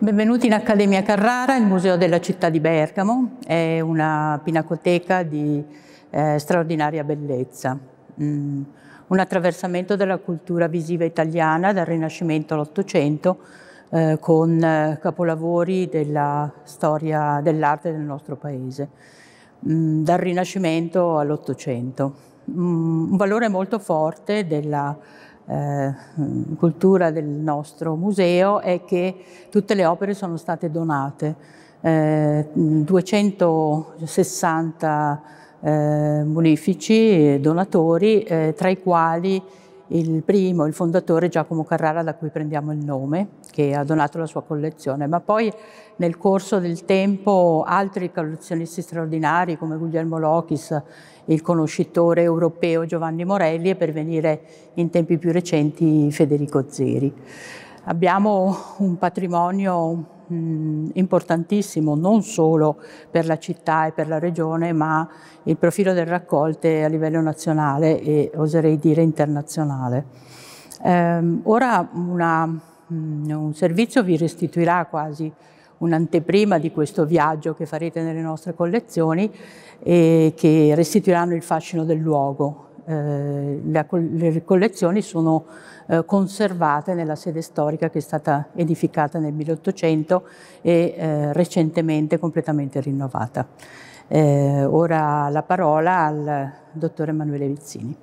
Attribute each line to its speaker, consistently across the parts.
Speaker 1: Benvenuti in Accademia Carrara, il Museo della città di Bergamo. È una pinacoteca di eh, straordinaria bellezza. Mm, un attraversamento della cultura visiva italiana dal Rinascimento all'Ottocento eh, con eh, capolavori della storia dell'arte del nostro paese. Mm, dal Rinascimento all'Ottocento. Mm, un valore molto forte della eh, cultura del nostro museo è che tutte le opere sono state donate. Eh, 260 eh, munifici, donatori, eh, tra i quali il primo, il fondatore Giacomo Carrara, da cui prendiamo il nome, che ha donato la sua collezione, ma poi nel corso del tempo altri collezionisti straordinari come Guglielmo Lochis il conoscitore europeo Giovanni Morelli e per venire in tempi più recenti Federico Zeri. Abbiamo un patrimonio mm, importantissimo non solo per la città e per la regione, ma il profilo delle raccolte a livello nazionale e oserei dire internazionale. Ehm, ora una, mm, un servizio vi restituirà quasi un'anteprima di questo viaggio che farete nelle nostre collezioni e che restituiranno il fascino del luogo. Eh, le, collezioni sono eh, conservate nella sede storica che è stata edificata nel 1800 e eh, recentemente completamente rinnovata. Eh, ora la parola al dottore Emanuele Vizzini.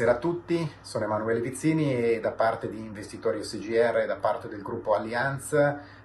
Speaker 2: Buonasera a tutti, sono Emanuele Vizzini e da parte di Investitori SGR e da parte del gruppo Allianz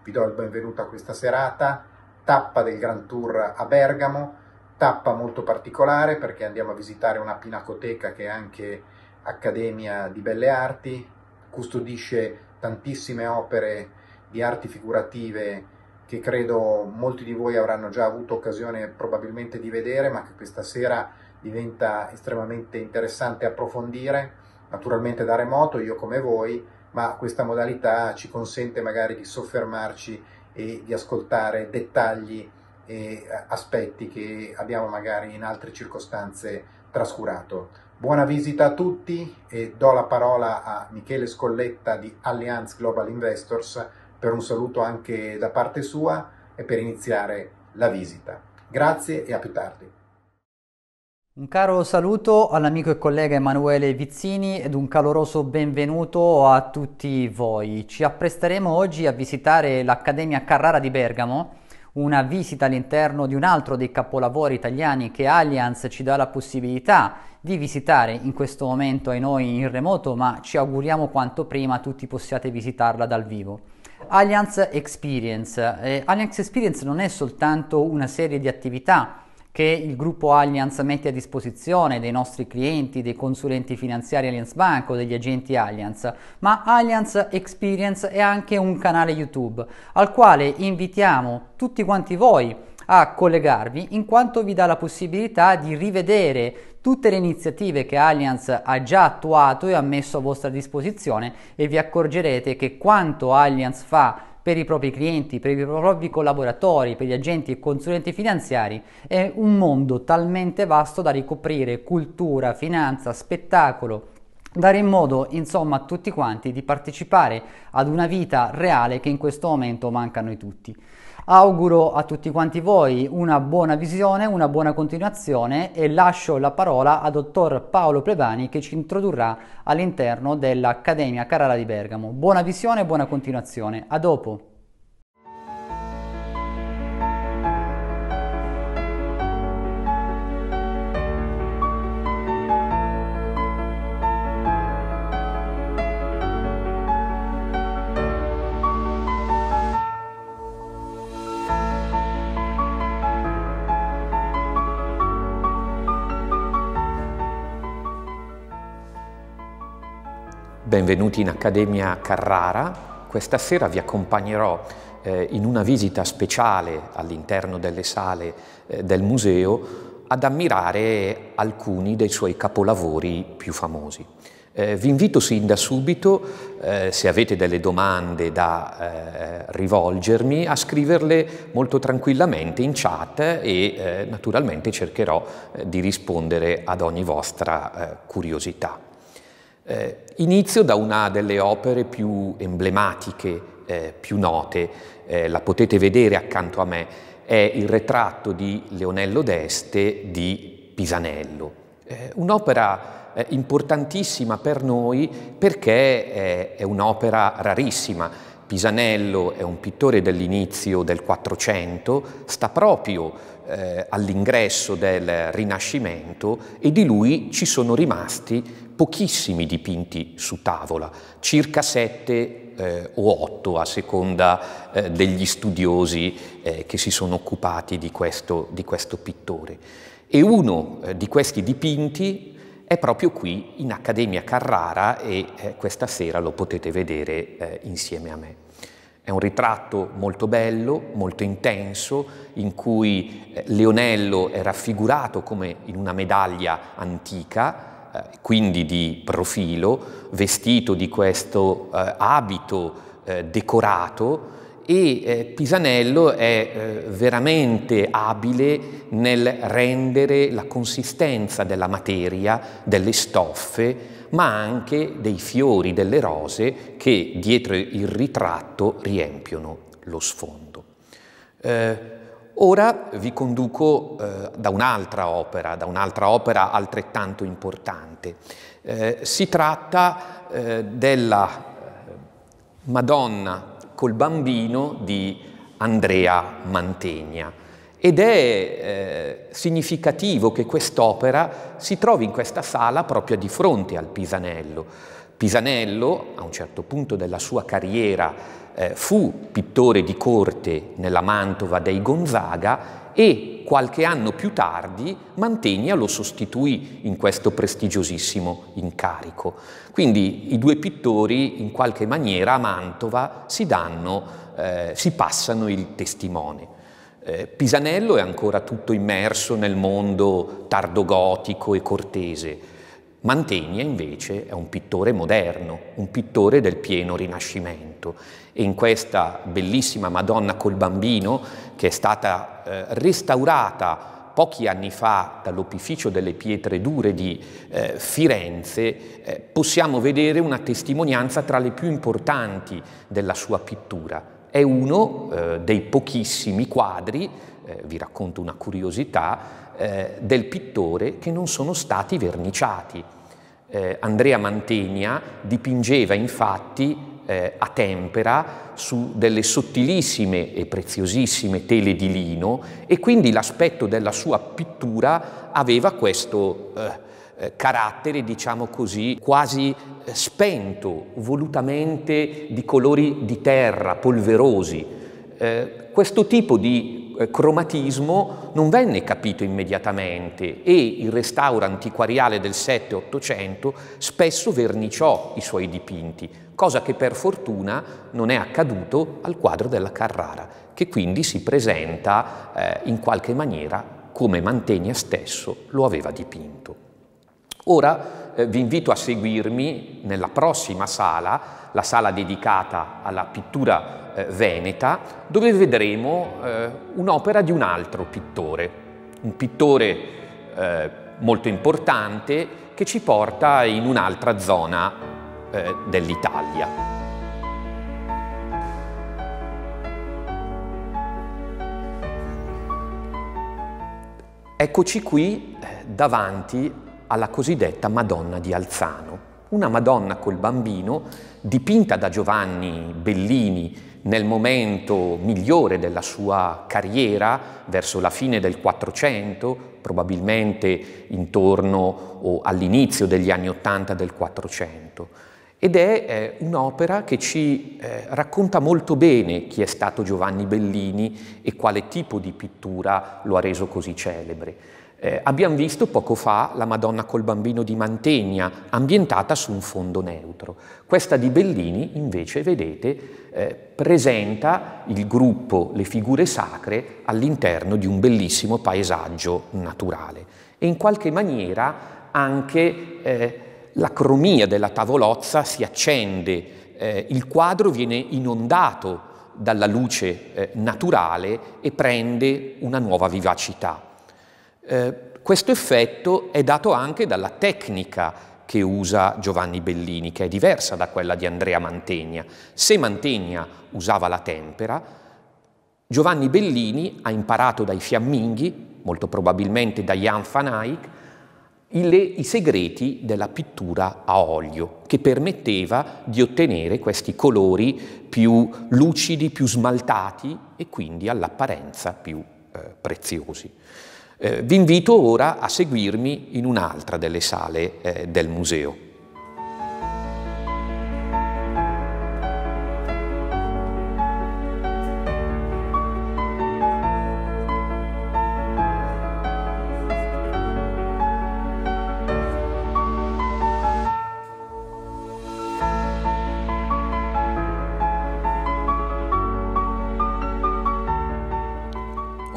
Speaker 2: vi do il benvenuto a questa serata, tappa del Grand Tour a Bergamo, tappa molto particolare perché andiamo a visitare una pinacoteca che è anche Accademia di Belle Arti, custodisce tantissime opere di arti figurative che credo molti di voi avranno già avuto occasione probabilmente di vedere ma che questa sera diventa estremamente interessante approfondire, naturalmente da remoto, io come voi, ma questa modalità ci consente magari di soffermarci e di ascoltare dettagli e aspetti che abbiamo magari in altre circostanze trascurato. Buona visita a tutti e do la parola a Michele Scolletta di Allianz Global Investors per un saluto anche da parte sua e per iniziare la visita. Grazie e a più tardi.
Speaker 3: Un caro saluto all'amico e collega Emanuele Vizzini ed un caloroso benvenuto a tutti voi. Ci appresteremo oggi a visitare l'Accademia Carrara di Bergamo, una visita all'interno di un altro dei capolavori italiani che Allianz ci dà la possibilità di visitare in questo momento ai noi in remoto, ma ci auguriamo quanto prima tutti possiate visitarla dal vivo. Allianz Experience. Eh, Allianz Experience non è soltanto una serie di attività che il gruppo Allianz mette a disposizione dei nostri clienti, dei consulenti finanziari Allianz Bank o degli agenti Allianz, ma Allianz Experience è anche un canale YouTube al quale invitiamo tutti quanti voi a collegarvi in quanto vi dà la possibilità di rivedere tutte le iniziative che Allianz ha già attuato e ha messo a vostra disposizione e vi accorgerete che quanto Allianz fa per i propri clienti, per i propri collaboratori, per gli agenti e consulenti finanziari, è un mondo talmente vasto da ricoprire cultura, finanza, spettacolo, dare in modo insomma a tutti quanti di partecipare ad una vita reale che in questo momento manca a noi tutti. Auguro a tutti quanti voi una buona visione, una buona continuazione e lascio la parola a dottor Paolo Plevani che ci introdurrà all'interno dell'Accademia Carrara di Bergamo. Buona visione e buona continuazione. A dopo.
Speaker 4: benvenuti in Accademia Carrara. Questa sera vi accompagnerò eh, in una visita speciale all'interno delle sale eh, del museo ad ammirare alcuni dei suoi capolavori più famosi. Eh, vi invito sin da subito, eh, se avete delle domande da eh, rivolgermi, a scriverle molto tranquillamente in chat e eh, naturalmente cercherò eh, di rispondere ad ogni vostra eh, curiosità. Eh, inizio da una delle opere più emblematiche, eh, più note, eh, la potete vedere accanto a me, è il ritratto di Leonello d'Este di Pisanello. Eh, un'opera eh, importantissima per noi perché eh, è un'opera rarissima. Pisanello è un pittore dell'inizio del Quattrocento, sta proprio eh, all'ingresso del Rinascimento e di lui ci sono rimasti pochissimi dipinti su tavola, circa sette eh, o otto a seconda eh, degli studiosi eh, che si sono occupati di questo, di questo pittore. E uno eh, di questi dipinti è proprio qui in Accademia Carrara e eh, questa sera lo potete vedere eh, insieme a me. È un ritratto molto bello, molto intenso, in cui Leonello è raffigurato come in una medaglia antica, eh, quindi di profilo, vestito di questo eh, abito eh, decorato e eh, Pisanello è veramente abile nel rendere la consistenza della materia, delle stoffe, ma anche dei fiori, delle rose che dietro il ritratto riempiono lo sfondo. Eh, Ora vi conduco eh, da un'altra opera, da un'altra opera altrettanto importante. Eh, si tratta eh, della eh, Madonna col bambino di Andrea Mantegna ed è eh, significativo che quest'opera si trovi in questa sala proprio di fronte al Pisanello. Pisanello, a un certo punto della sua carriera, eh, fu pittore di corte nella Mantova dei Gonzaga e qualche anno più tardi Mantegna lo sostituì in questo prestigiosissimo incarico. Quindi i due pittori in qualche maniera a Mantova si, danno, eh, si passano il testimone. Eh, Pisanello è ancora tutto immerso nel mondo tardogotico e cortese. Mantegna invece è un pittore moderno, un pittore del pieno rinascimento in questa bellissima Madonna col bambino che è stata eh, restaurata pochi anni fa dall'opificio delle pietre dure di eh, Firenze, eh, possiamo vedere una testimonianza tra le più importanti della sua pittura. È uno eh, dei pochissimi quadri, eh, vi racconto una curiosità, eh, del pittore che non sono stati verniciati. Eh, Andrea Mantegna dipingeva infatti eh, tempera su delle sottilissime e preziosissime tele di lino e quindi l'aspetto della sua pittura aveva questo eh, eh carattere, diciamo così, quasi eh, spento volutamente di colori di terra, polverosi. Eh, questo tipo di eh, cromatismo non venne capito immediatamente e il restauro antiquariale del 7-800 spesso verniciò i suoi dipinti, cosa che per fortuna non è accaduto al quadro della Carrara, che quindi si presenta eh, in qualche maniera come Mantegna stesso lo aveva dipinto. Ora eh, vi invito a seguirmi nella prossima sala, la sala dedicata alla pittura eh, veneta, dove vedremo eh, un'opera di un altro pittore, un pittore eh, molto importante che ci porta in un'altra zona eh, dell'Italia. Eccoci qui eh, davanti alla cosiddetta Madonna di Alzano, una Madonna col bambino dipinta da Giovanni Bellini nel momento migliore della sua carriera, verso la fine del 400, probabilmente intorno all'inizio degli anni 80 del 400 ed è eh, un'opera che ci eh, racconta molto bene chi è stato Giovanni Bellini e quale tipo di pittura lo ha reso così celebre. Eh, abbiamo visto poco fa la Madonna col bambino di Mantegna, ambientata su un fondo neutro. Questa di Bellini, invece, vedete, eh, presenta il gruppo, le figure sacre, all'interno di un bellissimo paesaggio naturale e in qualche maniera anche eh, l'acromia della tavolozza si accende, eh, il quadro viene inondato dalla luce eh, naturale e prende una nuova vivacità. Eh, questo effetto è dato anche dalla tecnica che usa Giovanni Bellini, che è diversa da quella di Andrea Mantegna. Se Mantegna usava la tempera, Giovanni Bellini ha imparato dai fiamminghi, molto probabilmente da Jan van Eyck, le, i segreti della pittura a olio, che permetteva di ottenere questi colori più lucidi, più smaltati e quindi all'apparenza più eh, preziosi. Eh, vi invito ora a seguirmi in un'altra delle sale eh, del museo.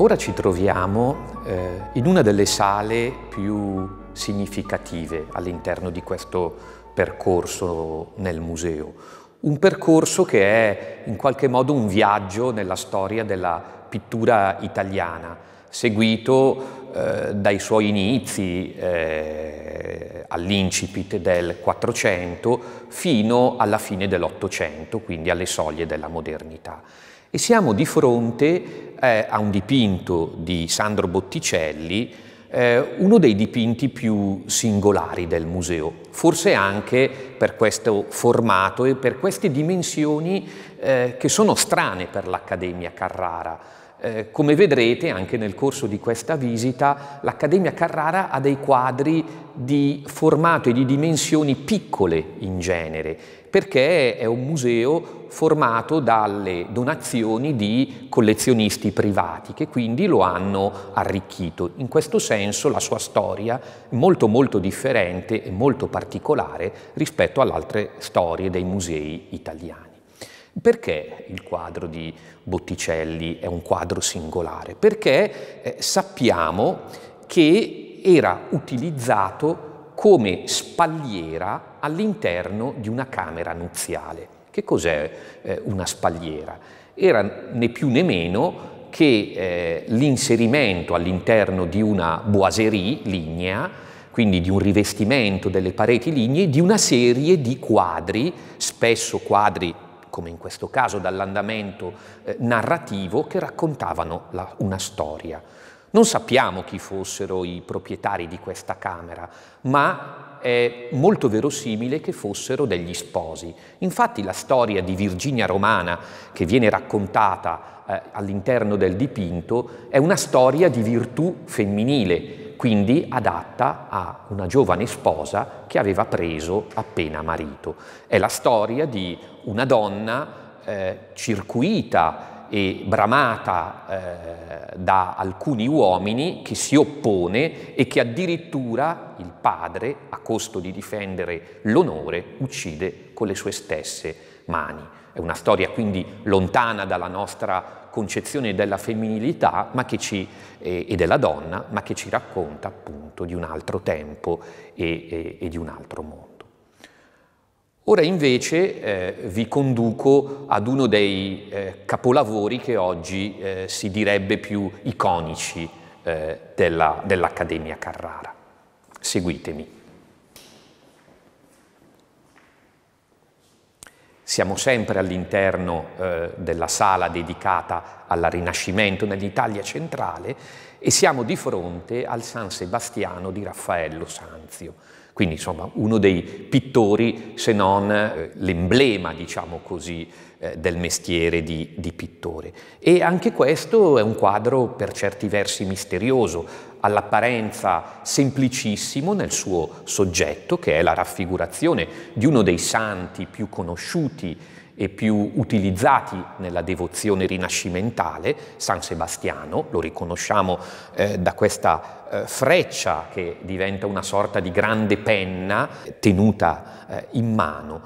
Speaker 4: Ora ci troviamo eh, in una delle sale più significative all'interno di questo percorso nel museo. Un percorso che è in qualche modo un viaggio nella storia della pittura italiana, seguito eh, dai suoi inizi eh, all'incipit del 400 fino alla fine dell'Ottocento, quindi alle soglie della modernità. E siamo di fronte eh, a un dipinto di Sandro Botticelli, eh, uno dei dipinti più singolari del museo, forse anche per questo formato e per queste dimensioni eh, che sono strane per l'Accademia Carrara. Eh, come vedrete anche nel corso di questa visita, l'Accademia Carrara ha dei quadri di formato e di dimensioni piccole in genere perché è un museo formato dalle donazioni di collezionisti privati che quindi lo hanno arricchito. In questo senso la sua storia è molto molto differente e molto particolare rispetto alle altre storie dei musei italiani. Perché il quadro di Botticelli è un quadro singolare? Perché eh, sappiamo che era utilizzato come spalliera all'interno di una camera nuziale. Che cos'è eh, una spalliera? Era né più né meno che eh, l'inserimento all'interno di una boiserie lignea, quindi di un rivestimento delle pareti lignee, di una serie di quadri, spesso quadri come in questo caso dall'andamento eh, narrativo, che raccontavano la, una storia. Non sappiamo chi fossero i proprietari di questa camera, ma è molto verosimile che fossero degli sposi. Infatti la storia di Virginia Romana, che viene raccontata eh, all'interno del dipinto, è una storia di virtù femminile, quindi adatta a una giovane sposa che aveva preso appena marito. È la storia di una donna eh, circuita, e bramata eh, da alcuni uomini che si oppone e che addirittura il padre, a costo di difendere l'onore, uccide con le sue stesse mani. È una storia quindi lontana dalla nostra concezione della femminilità ci, eh, e della donna, ma che ci racconta appunto di un altro tempo e, e, e di un altro mondo. Ora invece eh, vi conduco ad uno dei eh, capolavori che oggi eh, si direbbe più iconici eh, della, dell'Accademia Carrara. Seguitemi. Siamo sempre all'interno eh, della sala dedicata al Rinascimento nell'Italia centrale e siamo di fronte al San Sebastiano di Raffaello Sanzio quindi insomma uno dei pittori se non eh, l'emblema, diciamo così, eh, del mestiere di, di, pittore. E anche questo è un quadro per certi versi misterioso, all'apparenza semplicissimo nel suo soggetto, che è la raffigurazione di uno dei santi più conosciuti e più utilizzati nella devozione rinascimentale, San Sebastiano, lo riconosciamo eh, da questa eh, freccia che diventa una sorta di grande penna eh, tenuta eh, in mano.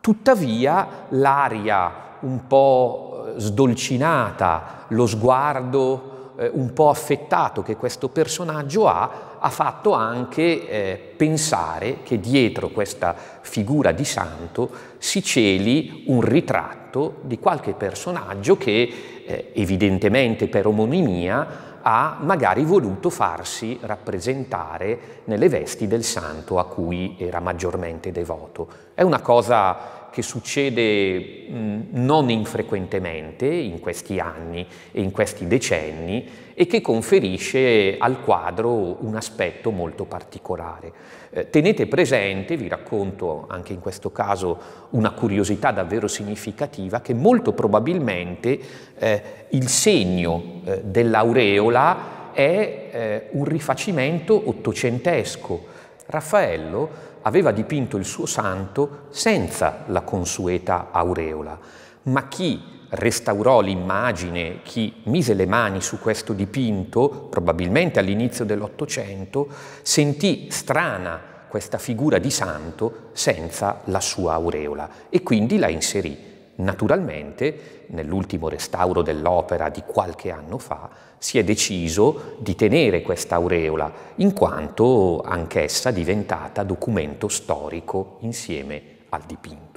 Speaker 4: Tuttavia l'aria un po' eh, sdolcinata, lo sguardo eh, un po' affettato che questo personaggio ha, ha fatto anche eh, pensare che dietro questa figura di santo si celi un ritratto di qualche personaggio che eh, evidentemente per omonimia ha magari voluto farsi rappresentare nelle vesti del santo a cui era maggiormente devoto. È una cosa che succede mm, non infrequentemente in questi anni e in questi decenni e che conferisce al quadro un aspetto molto particolare. Eh, tenete presente, vi racconto anche in questo caso una curiosità davvero significativa, che molto probabilmente eh, il segno eh, dell'aureola è eh, un rifacimento ottocentesco. Raffaello aveva dipinto il suo santo senza la consueta aureola, ma chi restaurò l'immagine, chi mise le mani su questo dipinto, probabilmente all'inizio dell'Ottocento, sentì strana questa figura di santo senza la sua aureola e quindi la inserì. Naturalmente, nell'ultimo restauro dell'opera di qualche anno fa, si è deciso di tenere questa aureola, in quanto anch'essa diventata documento storico insieme al dipinto.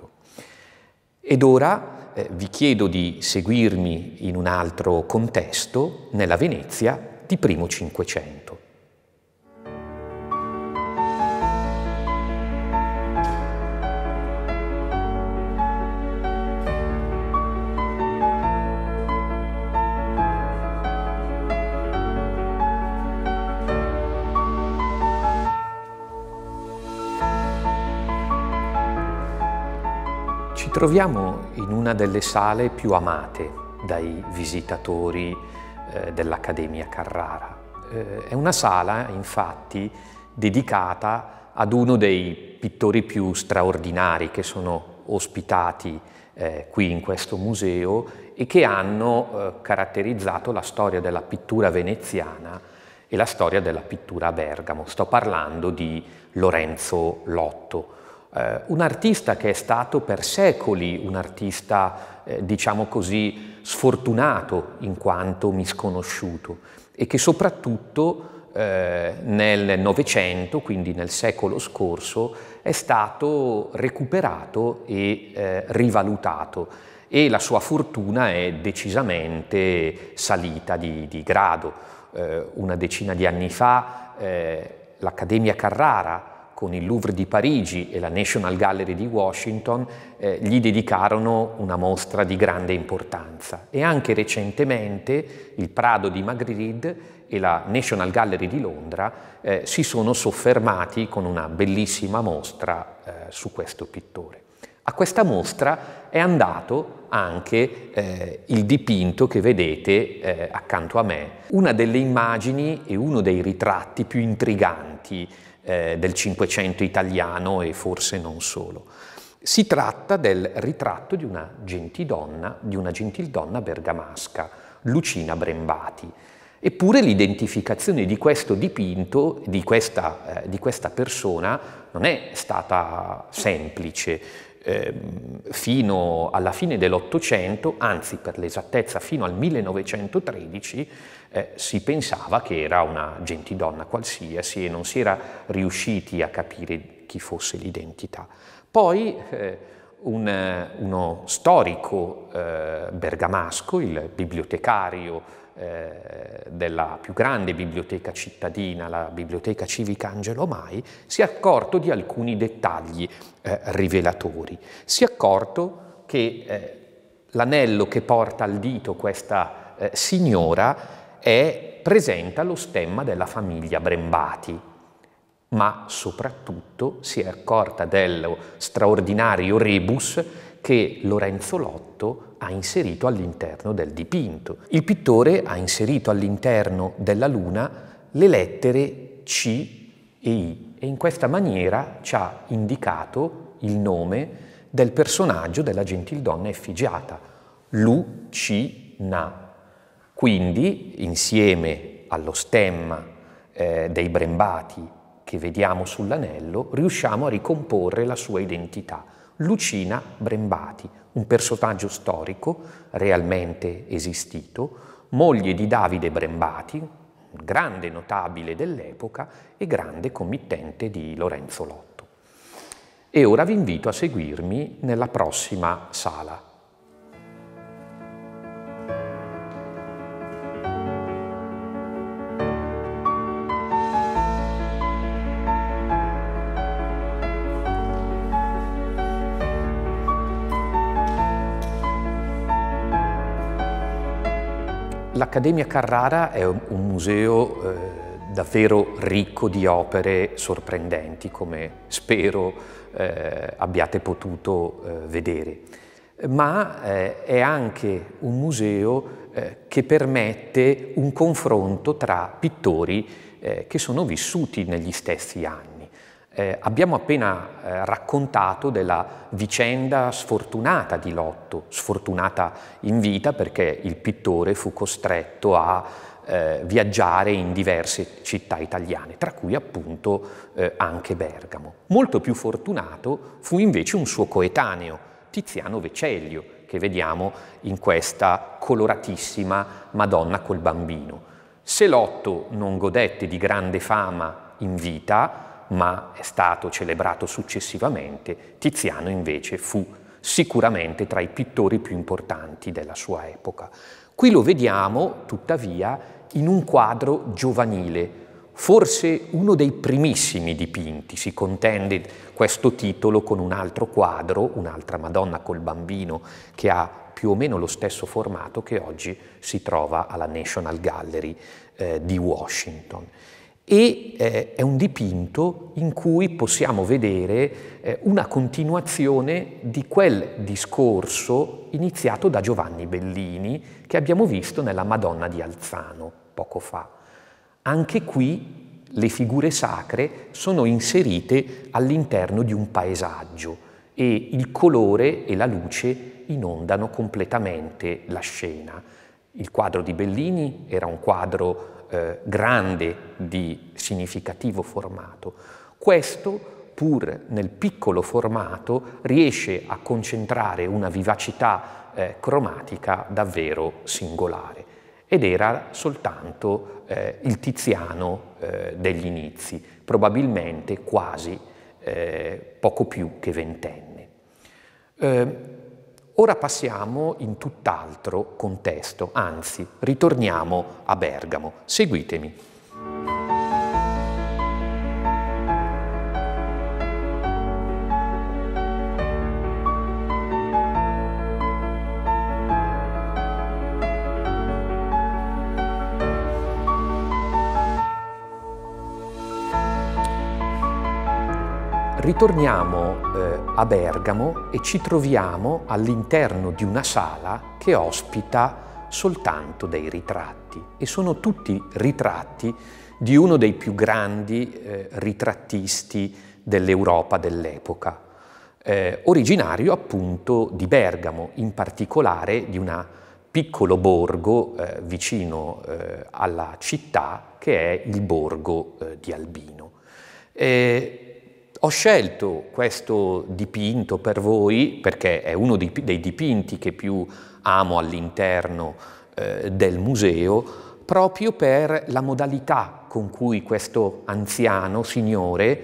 Speaker 4: Ed ora eh, vi chiedo di seguirmi in un altro contesto, nella Venezia di primo Cinquecento. Ci troviamo in una delle sale più amate dai visitatori eh, dell'Accademia Carrara. Eh, è una sala, infatti, dedicata ad uno dei pittori più straordinari che sono ospitati eh, qui in questo museo e che hanno eh, caratterizzato la storia della pittura veneziana e la storia della pittura a Bergamo. Sto parlando di Lorenzo Lotto, eh, un artista che è stato per secoli un artista, eh, diciamo così, sfortunato in quanto misconosciuto e che soprattutto eh, nel Novecento, quindi nel secolo scorso, è stato recuperato e eh, rivalutato e la sua fortuna è decisamente salita di, di grado. Eh, una decina di anni fa eh, l'Accademia Carrara con il Louvre di Parigi e la National Gallery di Washington, eh, gli dedicarono una mostra di grande importanza. E anche recentemente il Prado di Madrid e la National Gallery di Londra eh, si sono soffermati con una bellissima mostra eh, su questo pittore. A questa mostra è andato anche eh, il dipinto che vedete eh, accanto a me, una delle immagini e uno dei ritratti più intriganti eh, del Cinquecento italiano e forse non solo. Si tratta del ritratto di una gentildonna, di una gentildonna bergamasca, Lucina Brembati. Eppure l'identificazione di questo dipinto, di questa, eh, di questa persona, non è stata semplice eh, fino alla fine dell'Ottocento, anzi per l'esattezza fino al 1913, eh, si pensava che era una gentidonna qualsiasi e non si era riusciti a capire chi fosse l'identità. Poi eh, un, eh, uno storico eh, bergamasco, il bibliotecario eh, della più grande biblioteca cittadina, la Biblioteca Civica Angelo Mai, si è accorto di alcuni dettagli eh, rivelatori. Si è accorto che l'anello che porta al dito questa signora è, presenta lo stemma della famiglia Brembati, ma soprattutto si è accorta dello straordinario rebus che Lorenzo Lotto ha inserito all'interno del dipinto. Il pittore ha inserito all'interno della luna le lettere C e I e in questa maniera ci ha indicato il nome del personaggio della gentildonna effigiata, Lucina quindi, insieme allo stemma eh, dei brembati che vediamo sull'anello, riusciamo a ricomporre la sua identità. Lucina Brembati, un personaggio storico realmente esistito, moglie di Davide Brembati, grande notabile dell'epoca e grande committente di Lorenzo Lotto. E ora vi invito a seguirmi nella prossima sala. L'Accademia Carrara è un museo eh, davvero ricco di opere sorprendenti, come spero eh, abbiate potuto eh, vedere, ma eh, è anche un museo eh, che permette un confronto tra pittori eh, che sono vissuti negli stessi anni. Eh, abbiamo appena eh, raccontato della vicenda sfortunata di Lotto, sfortunata in vita perché il pittore fu costretto a eh, viaggiare in diverse città italiane, tra cui appunto eh, anche Bergamo. Molto più fortunato fu invece un suo coetaneo, Tiziano Vecellio, che vediamo in questa coloratissima Madonna col bambino. Se Lotto non godette di grande fama in vita, ma è stato celebrato successivamente, Tiziano invece fu sicuramente tra i pittori più importanti della sua epoca. Qui lo vediamo, tuttavia, in un quadro giovanile, forse uno dei primissimi dipinti, si contende questo titolo con un altro quadro, un'altra Madonna col bambino che ha più o meno lo stesso formato che oggi si trova alla National Gallery eh, di Washington e eh, è un dipinto in cui possiamo vedere eh, una continuazione di quel discorso iniziato da Giovanni Bellini che abbiamo visto nella Madonna di Alzano poco fa. Anche qui le figure sacre sono inserite all'interno di un paesaggio e il colore e la luce inondano completamente la scena. Il quadro di Bellini era un quadro eh, grande di significativo formato. Questo pur nel piccolo formato riesce a concentrare una vivacità eh, cromatica davvero singolare ed era soltanto eh, il Tiziano eh, degli inizi, probabilmente quasi eh, poco più che ventenne. Eh, Ora passiamo in tutt'altro contesto, anzi ritorniamo a Bergamo. Seguitemi. Ritorniamo eh, a Bergamo e ci troviamo all'interno di una sala che ospita soltanto dei ritratti e sono tutti ritratti di uno dei più grandi eh, ritrattisti dell'Europa dell'epoca, eh, originario appunto di Bergamo, in particolare di un piccolo borgo eh, vicino eh, alla città che è il borgo eh, di Albino. Eh, ho scelto questo dipinto per voi perché è uno dei dipinti che più amo all'interno eh, del museo proprio per la modalità con cui questo anziano signore,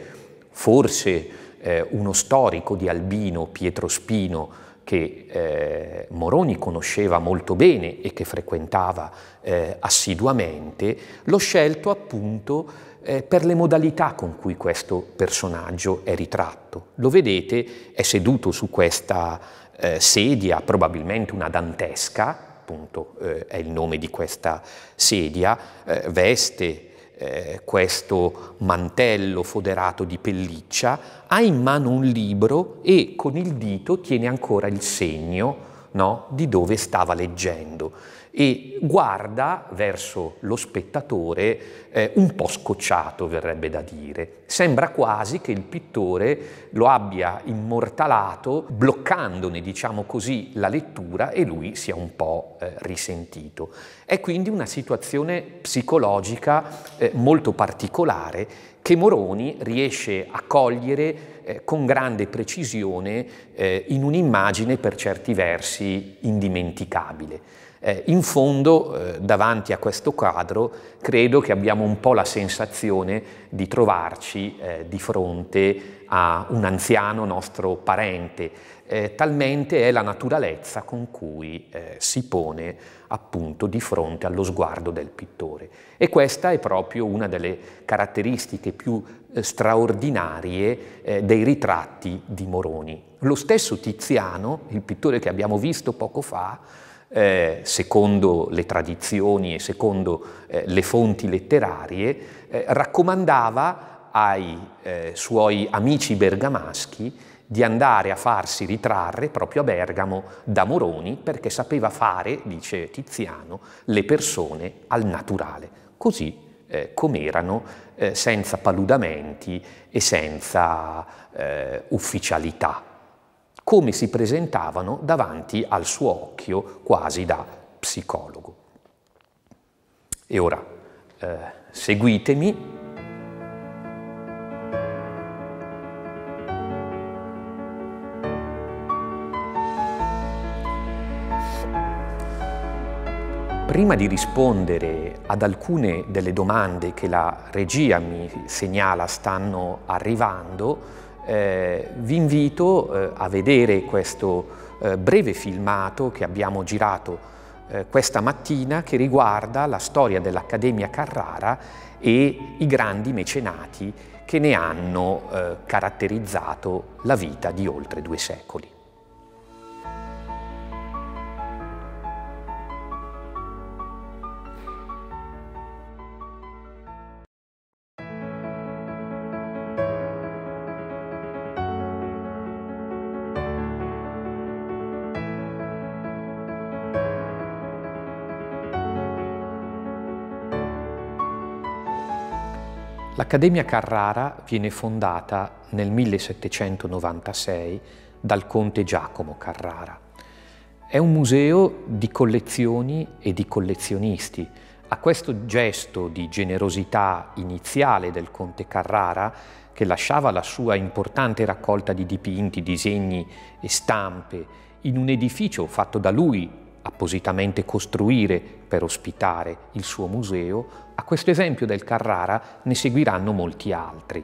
Speaker 4: forse eh, uno storico di Albino, Pietro Spino, che eh, Moroni conosceva molto bene e che frequentava eh, assiduamente, l'ho scelto appunto eh, per le modalità con cui questo personaggio è ritratto. Lo vedete, è seduto su questa eh, sedia, probabilmente una dantesca, appunto eh, è il nome di questa sedia, eh, veste eh, questo mantello foderato di pelliccia, ha in mano un libro e con il dito tiene ancora il segno no, di dove stava leggendo e guarda verso lo spettatore eh, un po' scocciato, verrebbe da dire. Sembra quasi che il pittore lo abbia immortalato, bloccandone, diciamo così, la lettura e lui sia un po' eh, risentito. È quindi una situazione psicologica eh, molto particolare che Moroni riesce a cogliere eh, con grande precisione eh, in un'immagine per certi versi indimenticabile. Eh, in fondo, eh, davanti a questo quadro, credo che abbiamo un po' la sensazione di trovarci eh, di fronte a un anziano nostro parente, eh, talmente è la naturalezza con cui eh, si pone appunto di fronte allo sguardo del pittore. E questa è proprio una delle caratteristiche più eh, straordinarie eh, dei ritratti di Moroni. Lo stesso Tiziano, il pittore che abbiamo visto poco fa, eh, secondo le tradizioni e secondo eh, le fonti letterarie, eh, raccomandava ai eh, suoi amici bergamaschi di andare a farsi ritrarre proprio a Bergamo da Moroni perché sapeva fare, dice Tiziano, le persone al naturale, così eh, com'erano, eh, senza paludamenti e senza ufficialità come si presentavano davanti al suo occhio quasi da psicologo. E ora eh, seguitemi. Prima di rispondere ad alcune delle domande che la regia mi segnala stanno arrivando, eh, vi invito eh, a vedere questo eh, breve filmato che abbiamo girato eh, questa mattina che riguarda la storia dell'Accademia Carrara e i grandi mecenati che ne hanno eh, caratterizzato la vita di oltre due secoli. L'Accademia Carrara viene fondata nel 1796 dal conte Giacomo Carrara. È un museo di collezioni e di collezionisti. A questo gesto di generosità iniziale del conte Carrara, che lasciava la sua importante raccolta di dipinti, disegni e stampe in un edificio fatto da lui appositamente costruire per ospitare il suo museo, a questo esempio del Carrara ne seguiranno molti altri.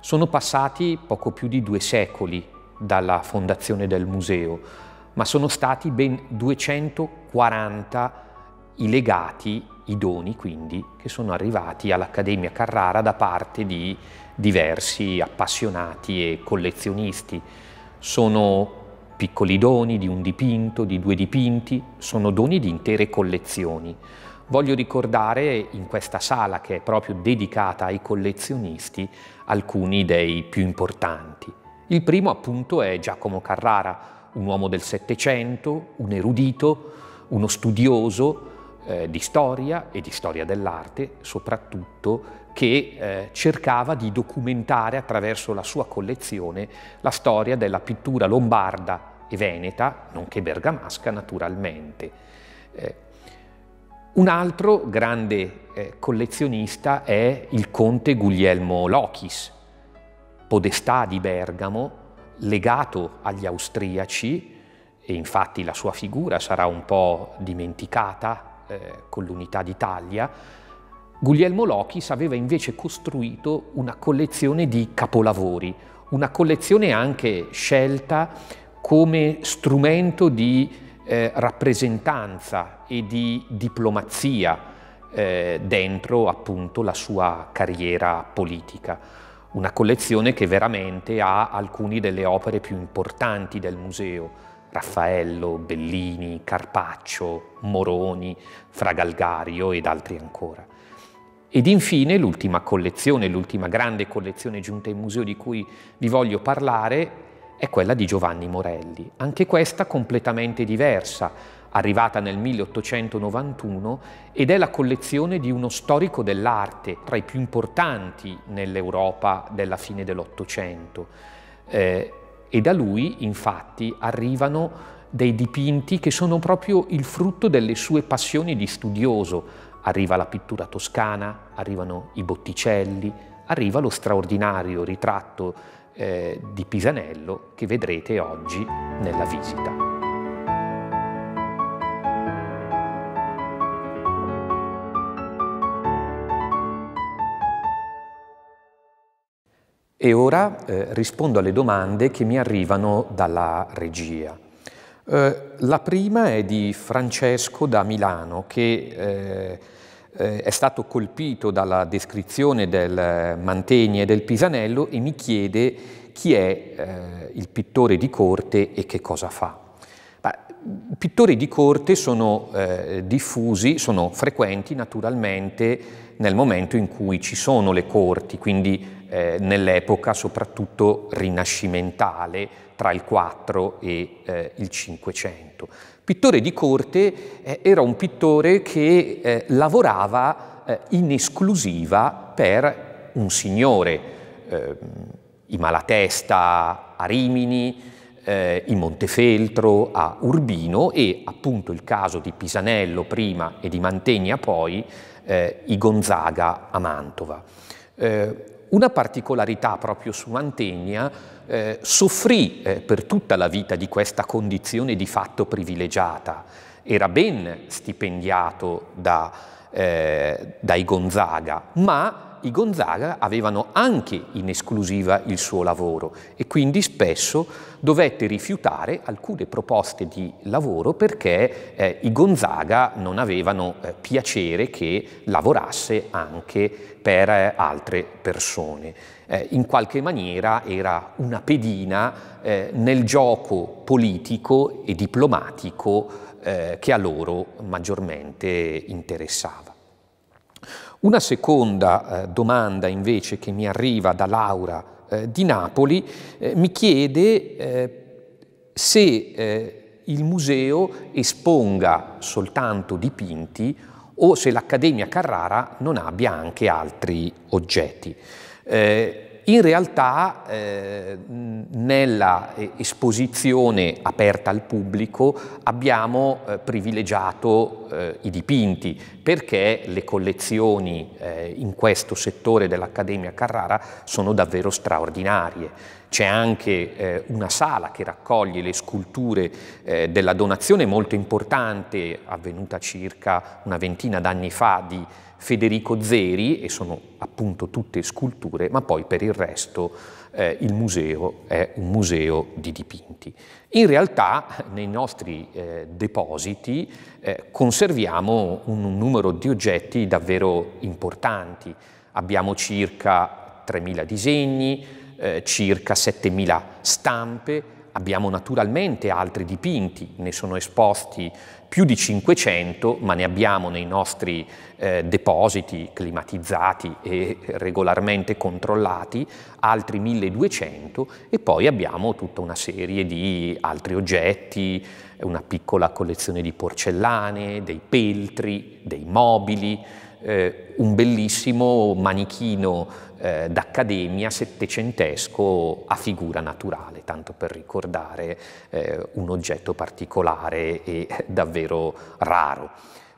Speaker 4: Sono passati poco più di due secoli dalla fondazione del museo, ma sono stati ben 240 i legati, i doni quindi, che sono arrivati all'Accademia Carrara da parte di diversi appassionati e collezionisti. Sono Piccoli doni di un dipinto, di due dipinti, sono doni di intere collezioni. Voglio ricordare in questa sala, che è proprio dedicata ai collezionisti, alcuni dei più importanti. Il primo appunto è Giacomo Carrara, un uomo del Settecento, un erudito, uno studioso eh, di storia e di storia dell'arte, soprattutto che eh, cercava di documentare attraverso la sua collezione la storia della pittura lombarda e veneta, nonché bergamasca naturalmente. Eh, un altro grande eh, collezionista è il conte Guglielmo Lochis, podestà di Bergamo, legato agli austriaci, e infatti la sua figura sarà un po' dimenticata eh, con l'unità d'Italia, Guglielmo Lochis aveva invece costruito una collezione di capolavori, una collezione anche scelta come strumento di eh, rappresentanza e di diplomazia eh, dentro appunto la sua carriera politica. Una collezione che veramente ha alcune delle opere più importanti del museo, Raffaello, Bellini, Carpaccio, Moroni, Fragalgario ed altri ancora. Ed infine l'ultima collezione, l'ultima grande collezione giunta in museo di cui vi voglio parlare è quella di Giovanni Morelli, anche questa completamente diversa, arrivata nel 1891 ed è la collezione di uno storico dell'arte, tra i più importanti nell'Europa della fine dell'Ottocento. Eh, e da lui infatti arrivano dei dipinti che sono proprio il frutto delle sue passioni di studioso, Arriva la pittura toscana, arrivano i Botticelli, arriva lo straordinario ritratto eh, di Pisanello che vedrete oggi nella visita. E ora eh, rispondo alle domande che mi arrivano dalla regia. Eh, la prima è di Francesco da Milano che eh, eh, è stato colpito dalla descrizione del eh, Mantegna e del Pisanello e mi chiede chi è eh, il pittore di corte e che cosa fa. I mm, pittori di corte sono eh, diffusi, sono frequenti naturalmente nel momento in cui ci sono le corti, quindi eh, nell'epoca soprattutto rinascimentale tra il 4 e eh, il 500. Pittore di corte eh, era un pittore che eh, lavorava eh, in esclusiva per un signore, ehm, i Malatesta a Rimini, eh, i Montefeltro a Urbino e appunto il caso di Pisanello prima e di Mantegna poi, eh, i Gonzaga a Mantova. Eh, una particolarità proprio su Mantegna eh, soffrì eh, per tutta la vita di questa condizione di fatto privilegiata. Era ben stipendiato da, eh, dai Gonzaga, ma i Gonzaga avevano anche in esclusiva il suo lavoro e quindi spesso dovette rifiutare alcune proposte di lavoro perché eh, i Gonzaga non avevano eh, piacere che lavorasse anche per eh, altre persone. Eh, in qualche maniera era una pedina eh, nel gioco politico e diplomatico eh, che a loro maggiormente interessava. Una seconda eh, domanda invece che mi arriva da Laura eh, di Napoli eh, mi chiede se il museo esponga soltanto dipinti o se l'Accademia Carrara non abbia anche altri oggetti. Eh, in realtà eh, nella esposizione aperta al pubblico abbiamo eh, privilegiato eh, i dipinti perché le collezioni eh, in questo settore dell'Accademia Carrara sono davvero straordinarie. C'è anche eh, una sala che raccoglie le sculture eh, della donazione molto importante avvenuta circa una ventina d'anni fa di Federico Zeri e sono appunto tutte sculture, ma poi per il resto eh, il museo è un museo di dipinti. In realtà nei nostri eh, depositi eh, conserviamo un, un numero di oggetti davvero importanti. Abbiamo circa 3.000 disegni, eh, circa 7.000 stampe, abbiamo naturalmente altri dipinti, ne sono esposti più di 500, ma ne abbiamo nei nostri eh, depositi climatizzati e regolarmente controllati, altri 1200 e poi abbiamo tutta una serie di altri oggetti, una piccola collezione di porcellane, dei peltri, dei mobili, eh, un bellissimo manichino eh, d'accademia settecentesco a figura naturale, tanto per ricordare eh, un oggetto particolare e davvero raro.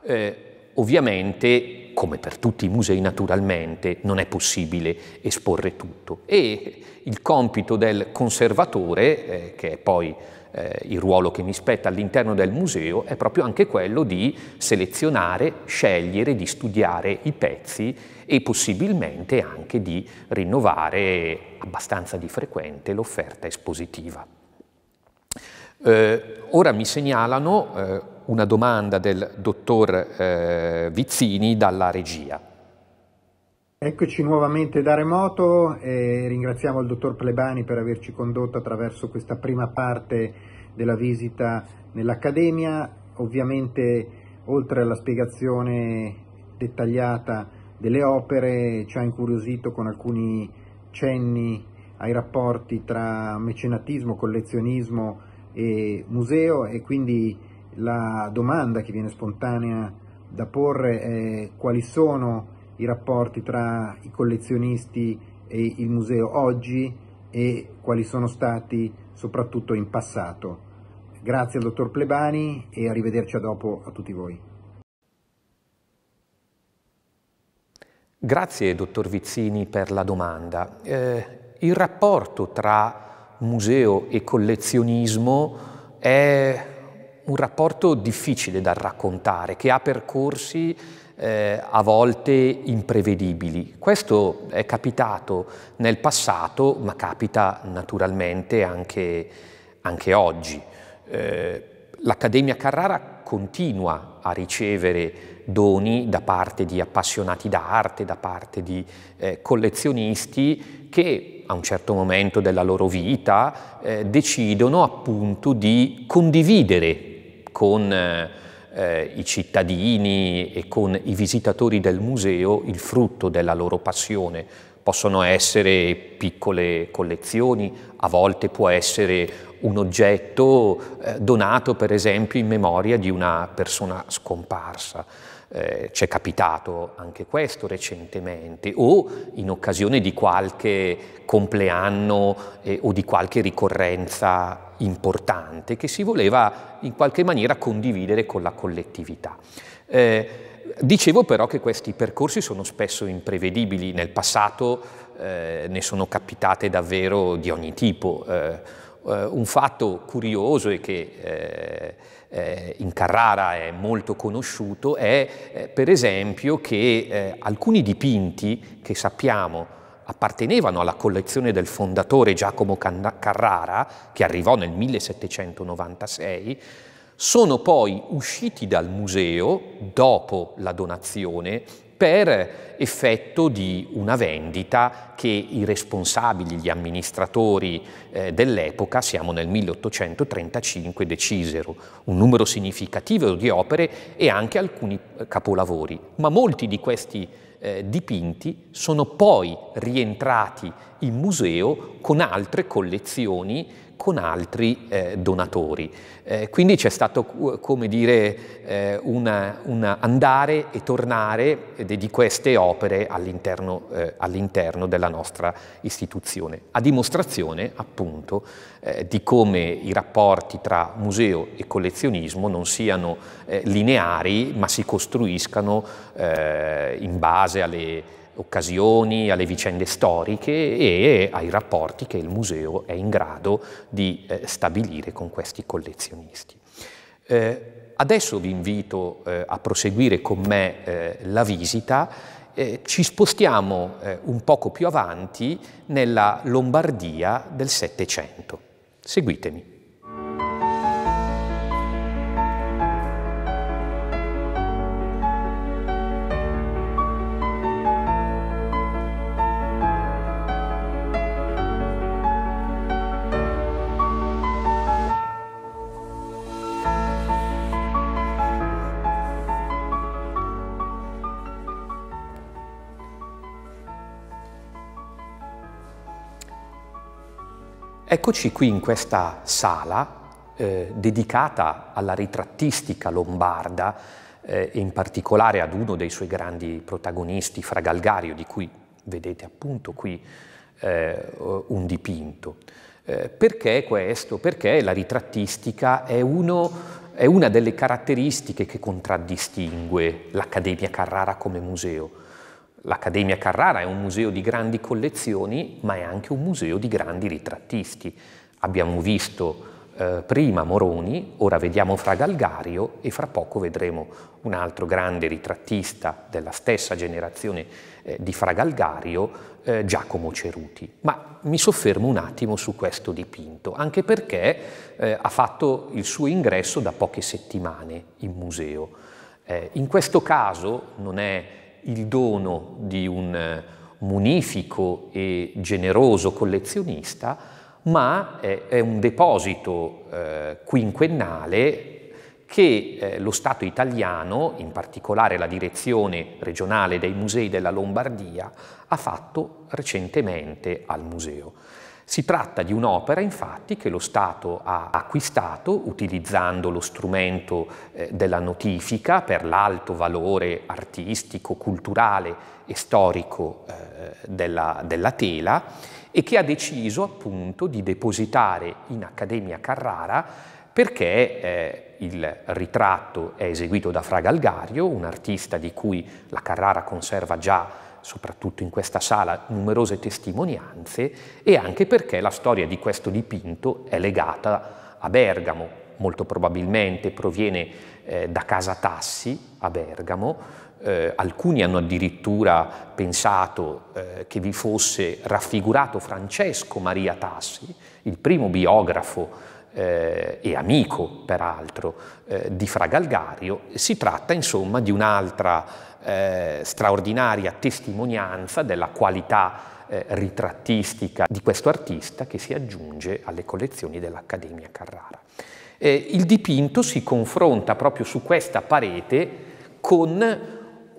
Speaker 4: Eh, ovviamente, come per tutti i musei naturalmente, non è possibile esporre tutto e il compito del conservatore, eh, che è poi eh, il ruolo che mi spetta all'interno del museo è proprio anche quello di selezionare, scegliere, di studiare i pezzi e possibilmente anche di rinnovare abbastanza di frequente l'offerta espositiva. Eh, ora mi segnalano eh, una domanda del dottor eh, Vizzini dalla regia.
Speaker 2: Eccoci nuovamente da remoto e ringraziamo il dottor Plebani per averci condotto attraverso questa prima parte della visita nell'Accademia. Ovviamente oltre alla spiegazione dettagliata delle opere ci ha incuriosito con alcuni cenni ai rapporti tra mecenatismo, collezionismo e museo e quindi la domanda che viene spontanea da porre è quali sono i rapporti tra i collezionisti e il museo oggi e quali sono stati soprattutto in passato. Grazie al dottor Plebani e arrivederci a dopo a tutti voi.
Speaker 4: Grazie dottor Vizzini per la domanda. Eh, il rapporto tra museo e collezionismo è un rapporto difficile da raccontare, che ha percorsi eh, a volte imprevedibili. Questo è capitato nel passato, ma capita naturalmente anche, anche oggi. Eh, L'Accademia Carrara continua a ricevere doni da parte di appassionati d'arte, da parte di eh, collezionisti che a un certo momento della loro vita eh, decidono appunto di condividere con eh, eh, i cittadini e con i visitatori del museo il frutto della loro passione. Possono essere piccole collezioni, a volte può essere un oggetto eh, donato per esempio in memoria di una persona scomparsa. Eh, è capitato anche questo recentemente, o in occasione di qualche compleanno eh, o di qualche ricorrenza importante che si voleva in qualche maniera condividere con la collettività. Eh, dicevo però che questi percorsi sono spesso imprevedibili, nel passato eh, ne sono capitate davvero di ogni tipo. Eh, eh un fatto curioso e che eh, eh, in Carrara è molto conosciuto è per esempio che alcuni dipinti che sappiamo appartenevano alla collezione del fondatore Giacomo Carrara, che arrivò nel 1796, sono poi usciti dal museo dopo la donazione per effetto di una vendita che i responsabili, gli amministratori eh, dell'epoca, siamo nel 1835, decisero. Un numero significativo di opere e anche alcuni eh, capolavori. Ma molti di questi eh, dipinti sono poi rientrati in museo con altre collezioni con altri eh, donatori. Eh, quindi c'è stato, come dire, eh, un andare e tornare eh, di queste opere all'interno, eh, all'interno, della nostra istituzione, a dimostrazione appunto eh, di come i rapporti tra museo e collezionismo non siano lineari, ma si costruiscano in base alle occasioni, alle vicende storiche e ai rapporti che il museo è in grado di eh, stabilire con questi collezionisti. Eh, adesso vi invito eh, a proseguire con me eh, la visita. Eh, ci spostiamo eh, un poco più avanti nella Lombardia del Settecento. Seguitemi. Eccoci qui in questa sala eh, dedicata alla ritrattistica lombarda eh, e in particolare ad uno dei suoi grandi protagonisti, Fra Fragalgario, di cui vedete appunto qui eh, un dipinto. Eh, perché questo? Perché la ritrattistica è, uno, è una delle caratteristiche che contraddistingue l'Accademia Carrara come museo L'Accademia Carrara è un museo di grandi collezioni, ma è anche un museo di grandi ritrattisti. Abbiamo visto eh, prima Moroni, ora vediamo Fra Galgario e fra poco vedremo un altro grande ritrattista della stessa generazione eh, di Fra Galgario, eh, Giacomo Ceruti. Ma mi soffermo un attimo su questo dipinto, anche perché eh, ha fatto il suo ingresso da poche settimane in museo. Eh, in questo caso non è il dono di un eh, munifico e generoso collezionista, ma è un deposito eh, quinquennale che eh, lo Stato italiano, in particolare la direzione regionale dei musei della Lombardia, ha fatto recentemente al museo. Si tratta di un'opera infatti che lo Stato ha acquistato utilizzando lo strumento eh, della notifica per l'alto valore artistico, culturale e storico eh, della, della tela e che ha deciso appunto di depositare in Accademia Carrara perché eh, il ritratto è eseguito da Fra Galgario, un artista di cui la Carrara conserva già soprattutto in questa sala, numerose testimonianze e anche perché la storia di questo dipinto è legata a Bergamo, molto probabilmente proviene eh, da casa Tassi a Bergamo, eh, alcuni hanno addirittura pensato eh, che vi fosse raffigurato Francesco Maria Tassi, il primo biografo eh, e amico peraltro eh, di Fra Galgario, si tratta insomma di un'altra eh, straordinaria testimonianza della qualità eh, ritrattistica di questo artista che si aggiunge alle collezioni dell'Accademia Carrara. Eh, il dipinto si confronta proprio su questa parete con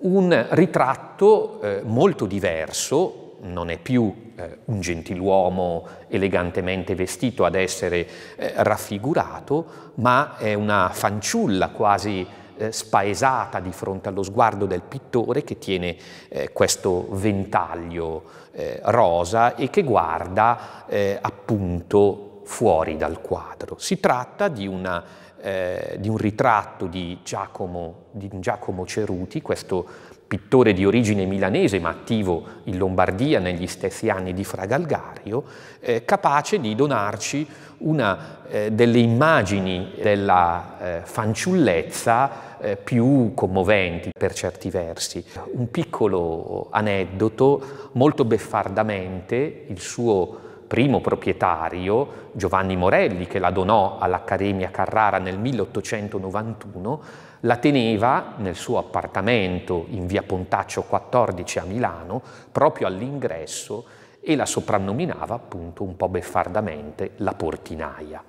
Speaker 4: un ritratto eh, molto diverso, non è più eh, un gentiluomo elegantemente vestito ad essere eh, raffigurato, ma è una fanciulla quasi eh, spaesata di fronte allo sguardo del pittore che tiene eh, questo ventaglio eh, rosa e che guarda eh, appunto fuori dal quadro. Si tratta di una eh, di un ritratto di Giacomo, di Giacomo Ceruti, questo pittore di origine milanese ma attivo in Lombardia negli stessi anni di Fragalgario, eh, capace di donarci una eh, delle immagini della eh, fanciullezza eh, più commoventi per certi versi. Un piccolo aneddoto, molto beffardamente il suo primo proprietario, Giovanni Morelli, che la donò all'Accademia Carrara nel 1891, la teneva nel suo appartamento in via Pontaccio 14 a Milano, proprio all'ingresso, e la soprannominava appunto un po' beffardamente la portinaia.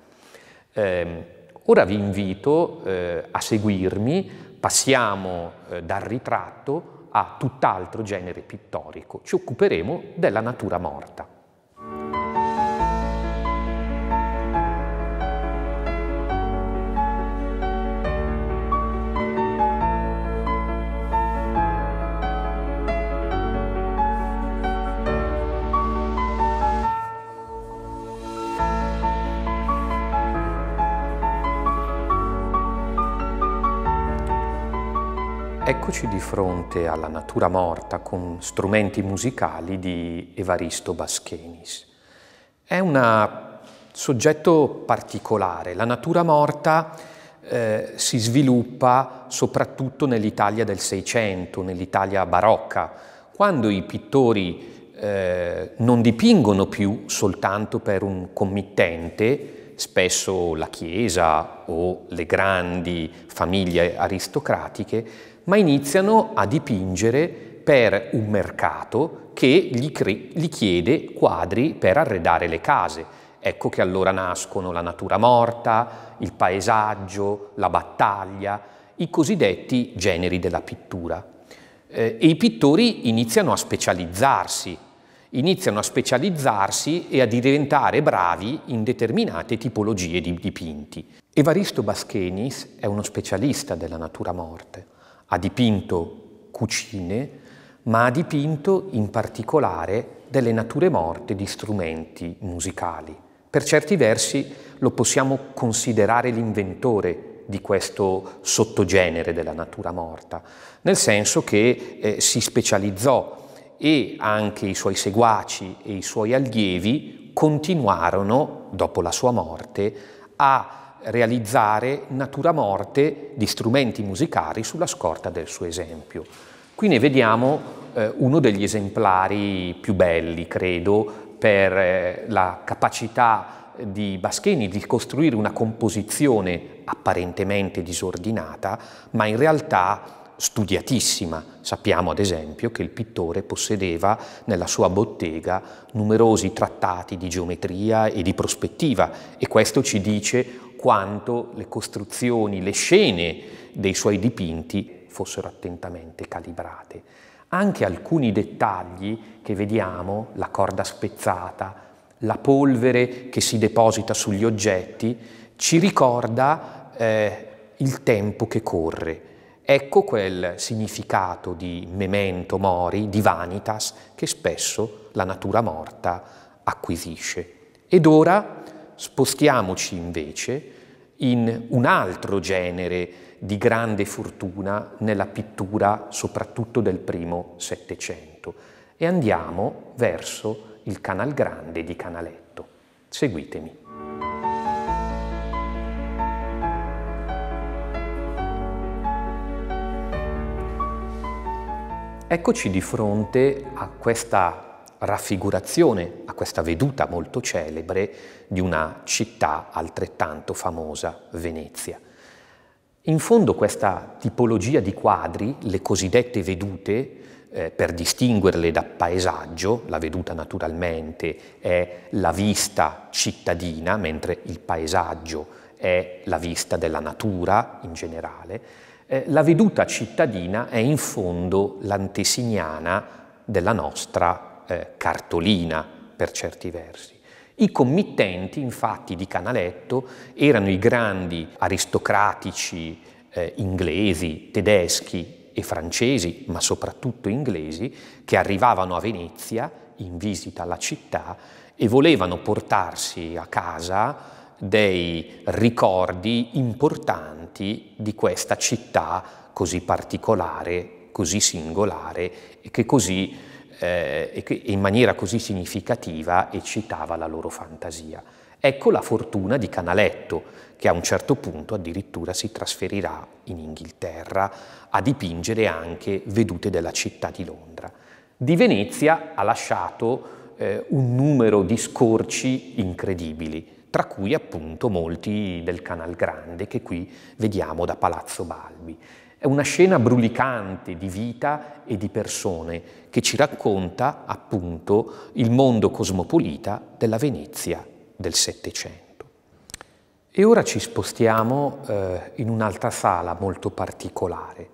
Speaker 4: Eh, ora vi invito eh, a seguirmi, passiamo eh, dal ritratto a tutt'altro genere pittorico, ci occuperemo della natura morta. Eccoci di fronte alla natura morta con strumenti musicali di Evaristo Baschenis. È un soggetto particolare. La natura morta eh, si sviluppa soprattutto nell'Italia del Seicento, nell'Italia barocca, quando i pittori eh, non dipingono più soltanto per un committente, spesso la Chiesa o le grandi famiglie aristocratiche, ma iniziano a dipingere per un mercato che gli, gli chiede quadri per arredare le case. Ecco che allora nascono la natura morta, il paesaggio, la battaglia, i cosiddetti generi della pittura. Eh, e i pittori iniziano a specializzarsi, iniziano a specializzarsi e a diventare bravi in determinate tipologie di dipinti. Evaristo Baschenis è uno specialista della natura morte ha dipinto cucine, ma ha dipinto in particolare delle nature morte di strumenti musicali. Per certi versi lo possiamo considerare l'inventore di questo sottogenere della natura morta, nel senso che eh, si specializzò e anche i suoi seguaci e i suoi allievi continuarono, dopo la sua morte, a realizzare natura morte di strumenti musicali sulla scorta del suo esempio. Qui ne vediamo eh, uno degli esemplari più belli, credo, per eh, la capacità di Baschini di costruire una composizione apparentemente disordinata, ma in realtà studiatissima. Sappiamo ad esempio che il pittore possedeva nella sua bottega numerosi trattati di geometria e di prospettiva e questo ci dice quanto le costruzioni, le scene dei suoi dipinti fossero attentamente calibrate. Anche alcuni dettagli che vediamo, la corda spezzata, la polvere che si deposita sugli oggetti, ci ricorda eh, il tempo che corre. Ecco quel significato di memento mori, di vanitas, che spesso la natura morta acquisisce. Ed ora Spostiamoci invece in un altro genere di grande fortuna nella pittura soprattutto del primo Settecento e andiamo verso il Canal Grande di Canaletto. Seguitemi. Eccoci di fronte a questa raffigurazione, a questa veduta molto celebre di una città altrettanto famosa, Venezia. In fondo questa tipologia di quadri, le cosiddette vedute, eh, per distinguerle da paesaggio, la veduta naturalmente è la vista cittadina, mentre il paesaggio è la vista della natura in generale, eh, la veduta cittadina è in fondo l'antesignana della nostra eh, cartolina per certi versi. I committenti, infatti, di Canaletto erano i grandi aristocratici eh, inglesi, tedeschi e francesi, ma soprattutto inglesi, che arrivavano a Venezia in visita alla città e volevano portarsi a casa dei ricordi importanti di questa città così particolare, così singolare e che così eh, e in maniera così significativa eccitava la loro fantasia. Ecco la fortuna di Canaletto, che a un certo punto addirittura si trasferirà in Inghilterra a dipingere anche vedute della città di Londra. Di Venezia ha lasciato eh, un numero di scorci incredibili, tra cui appunto molti del Canal Grande che qui vediamo da Palazzo Balbi. È una scena brulicante di vita e di persone che ci racconta appunto il mondo cosmopolita della Venezia del Settecento. E ora ci spostiamo eh, in un'altra sala molto particolare.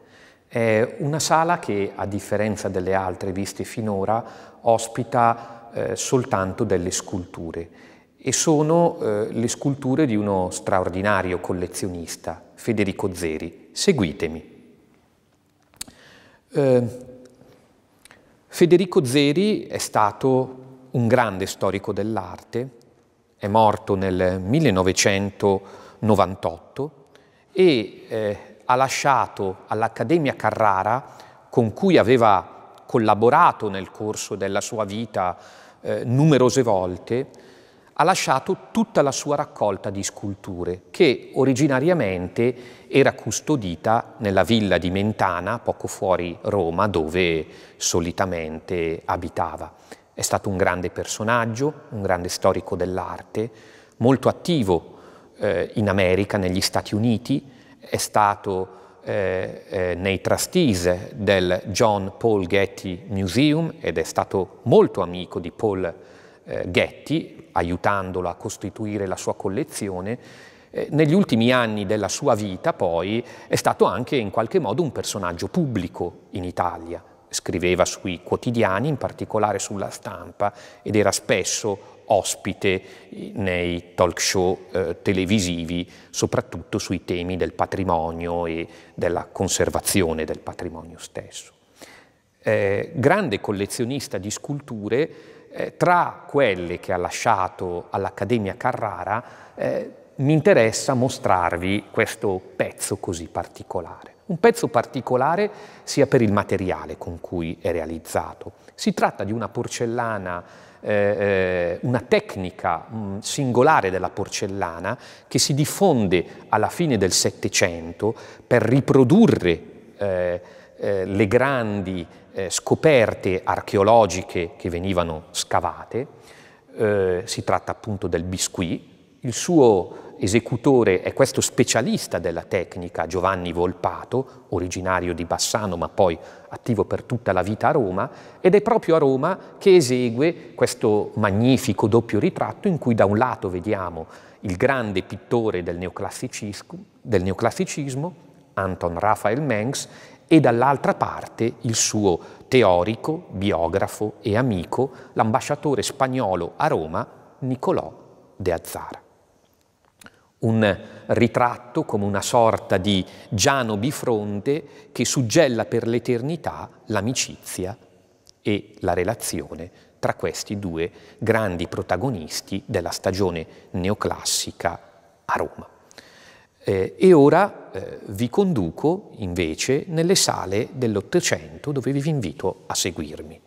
Speaker 4: È una sala che, a differenza delle altre viste finora, ospita eh, soltanto delle sculture e sono eh, le sculture di uno straordinario collezionista, Federico Zeri. Seguitemi. Eh, Federico Zeri è stato un grande storico dell'arte, è morto nel 1998 e eh, ha lasciato all'Accademia Carrara, con cui aveva collaborato nel corso della sua vita eh, numerose volte, ha lasciato tutta la sua raccolta di sculture, che originariamente era custodita nella villa di Mentana, poco fuori Roma, dove solitamente abitava. È stato un grande personaggio, un grande storico dell'arte, molto attivo eh, in America, negli Stati Uniti, è stato eh, eh, nei trustees del John Paul Getty Museum ed è stato molto amico di Paul eh, Getty, aiutandolo a costituire la sua collezione, eh, negli ultimi anni della sua vita poi è stato anche in qualche modo un personaggio pubblico in Italia. Scriveva sui quotidiani, in particolare sulla stampa, ed era spesso ospite nei talk show eh, televisivi, soprattutto sui temi del patrimonio e della conservazione del patrimonio stesso. Eh, grande collezionista di sculture, eh, tra quelle che ha lasciato all'Accademia Carrara eh, mi interessa mostrarvi questo pezzo così particolare. Un pezzo particolare sia per il materiale con cui è realizzato. Si tratta di una porcellana, eh, eh una tecnica mm, singolare della porcellana che si diffonde alla fine del Settecento per riprodurre eh, eh, le grandi eh, scoperte archeologiche che venivano scavate, eh, si tratta appunto del Biscuit, il suo esecutore è questo specialista della tecnica Giovanni Volpato, originario di Bassano ma poi attivo per tutta la vita a Roma, ed è proprio a Roma che esegue questo magnifico doppio ritratto in cui da un lato vediamo il grande pittore del neoclassicismo, del neoclassicismo Anton Raphael Mengs, e dall'altra parte il suo teorico, biografo e amico, l'ambasciatore spagnolo a Roma, Nicolò de Azzara. Un ritratto come una sorta di Giano bifronte che suggella per l'eternità l'amicizia e la relazione tra questi due grandi protagonisti della stagione neoclassica a Roma. Eh, e ora eh, vi conduco invece nelle sale dell'Ottocento dove vi invito a seguirmi.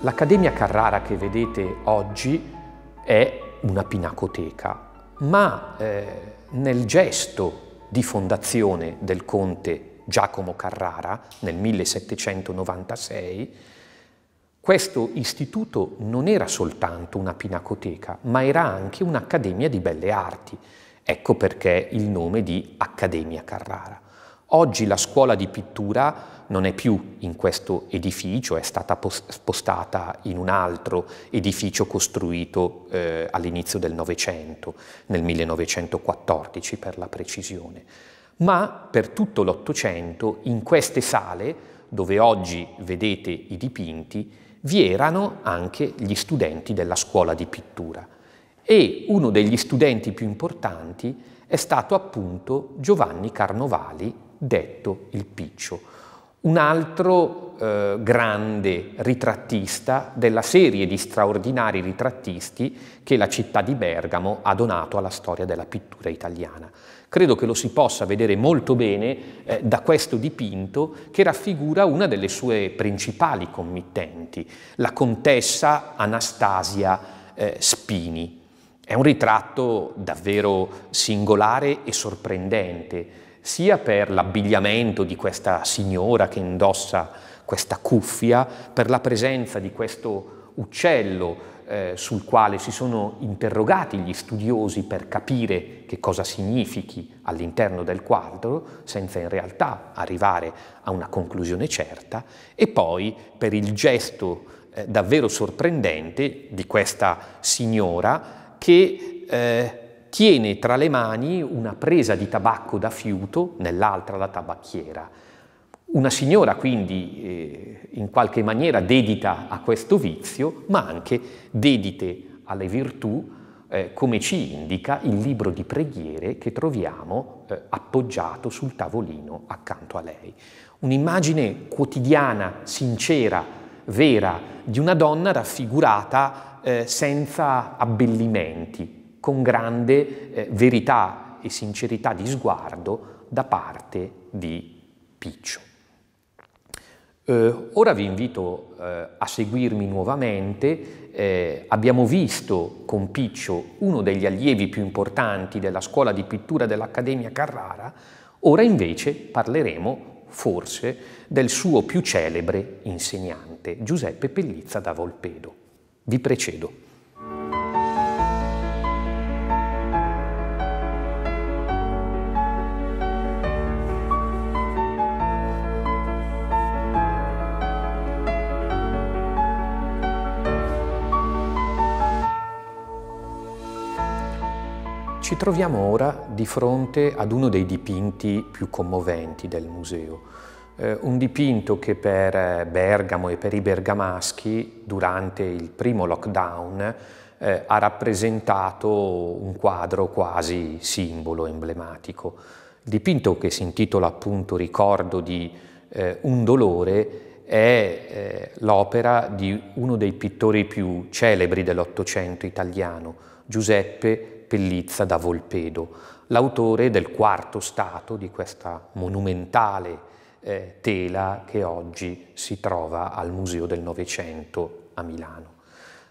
Speaker 4: L'Accademia Carrara che vedete oggi è una pinacoteca, ma eh, nel gesto di fondazione del conte Giacomo Carrara nel 1796, questo istituto non era soltanto una pinacoteca, ma era anche un'accademia di belle arti. Ecco perché il nome di Accademia Carrara. Oggi la scuola di pittura non è più in questo edificio, è stata spostata in un altro edificio costruito eh, all'inizio del Novecento, nel 1914 per la precisione. Ma per tutto l'Ottocento in queste sale, dove oggi vedete i dipinti, vi erano anche gli studenti della scuola di pittura e uno degli studenti più importanti è stato appunto Giovanni Carnovali, detto il Piccio, un altro eh, grande ritrattista della serie di straordinari ritrattisti che la città di Bergamo ha donato alla storia della pittura italiana. Credo che lo si possa vedere molto bene eh, da questo dipinto che raffigura una delle sue principali committenti, la contessa Anastasia eh, Spini. È un ritratto davvero singolare e sorprendente sia per l'abbigliamento di questa signora che indossa questa cuffia, per la presenza di questo uccello eh, sul quale si sono interrogati gli studiosi per capire che cosa significhi all'interno del quadro, senza in realtà arrivare a una conclusione certa, e poi per il gesto eh, davvero sorprendente di questa signora che eh, tiene tra le mani una presa di tabacco da fiuto, nell'altra la tabacchiera. Una signora quindi eh, in qualche maniera dedita a questo vizio, ma anche dedite alle virtù, eh, come ci indica il libro di preghiere che troviamo eh, appoggiato sul tavolino accanto a lei. Un'immagine quotidiana, sincera, vera di una donna raffigurata eh, senza abbellimenti, con grande eh, verità e sincerità di sguardo da parte di Piccio. Eh, ora vi invito eh, a seguirmi nuovamente. Eh, abbiamo visto con Piccio uno degli allievi più importanti della scuola di pittura dell'Accademia Carrara, ora invece parleremo forse del suo più celebre insegnante, Giuseppe Pellizza da Volpedo. Vi precedo. troviamo ora di fronte ad uno dei dipinti più commoventi del museo, eh, un dipinto che per eh, Bergamo e per i bergamaschi durante il primo lockdown eh, ha rappresentato un quadro quasi simbolo, emblematico. dipinto che si intitola appunto Ricordo di eh, un dolore è eh, l'opera di uno dei pittori più celebri dell'Ottocento italiano, Giuseppe Pellizza da Volpedo, l'autore del quarto stato di questa monumentale eh, tela che oggi si trova al Museo del Novecento a Milano.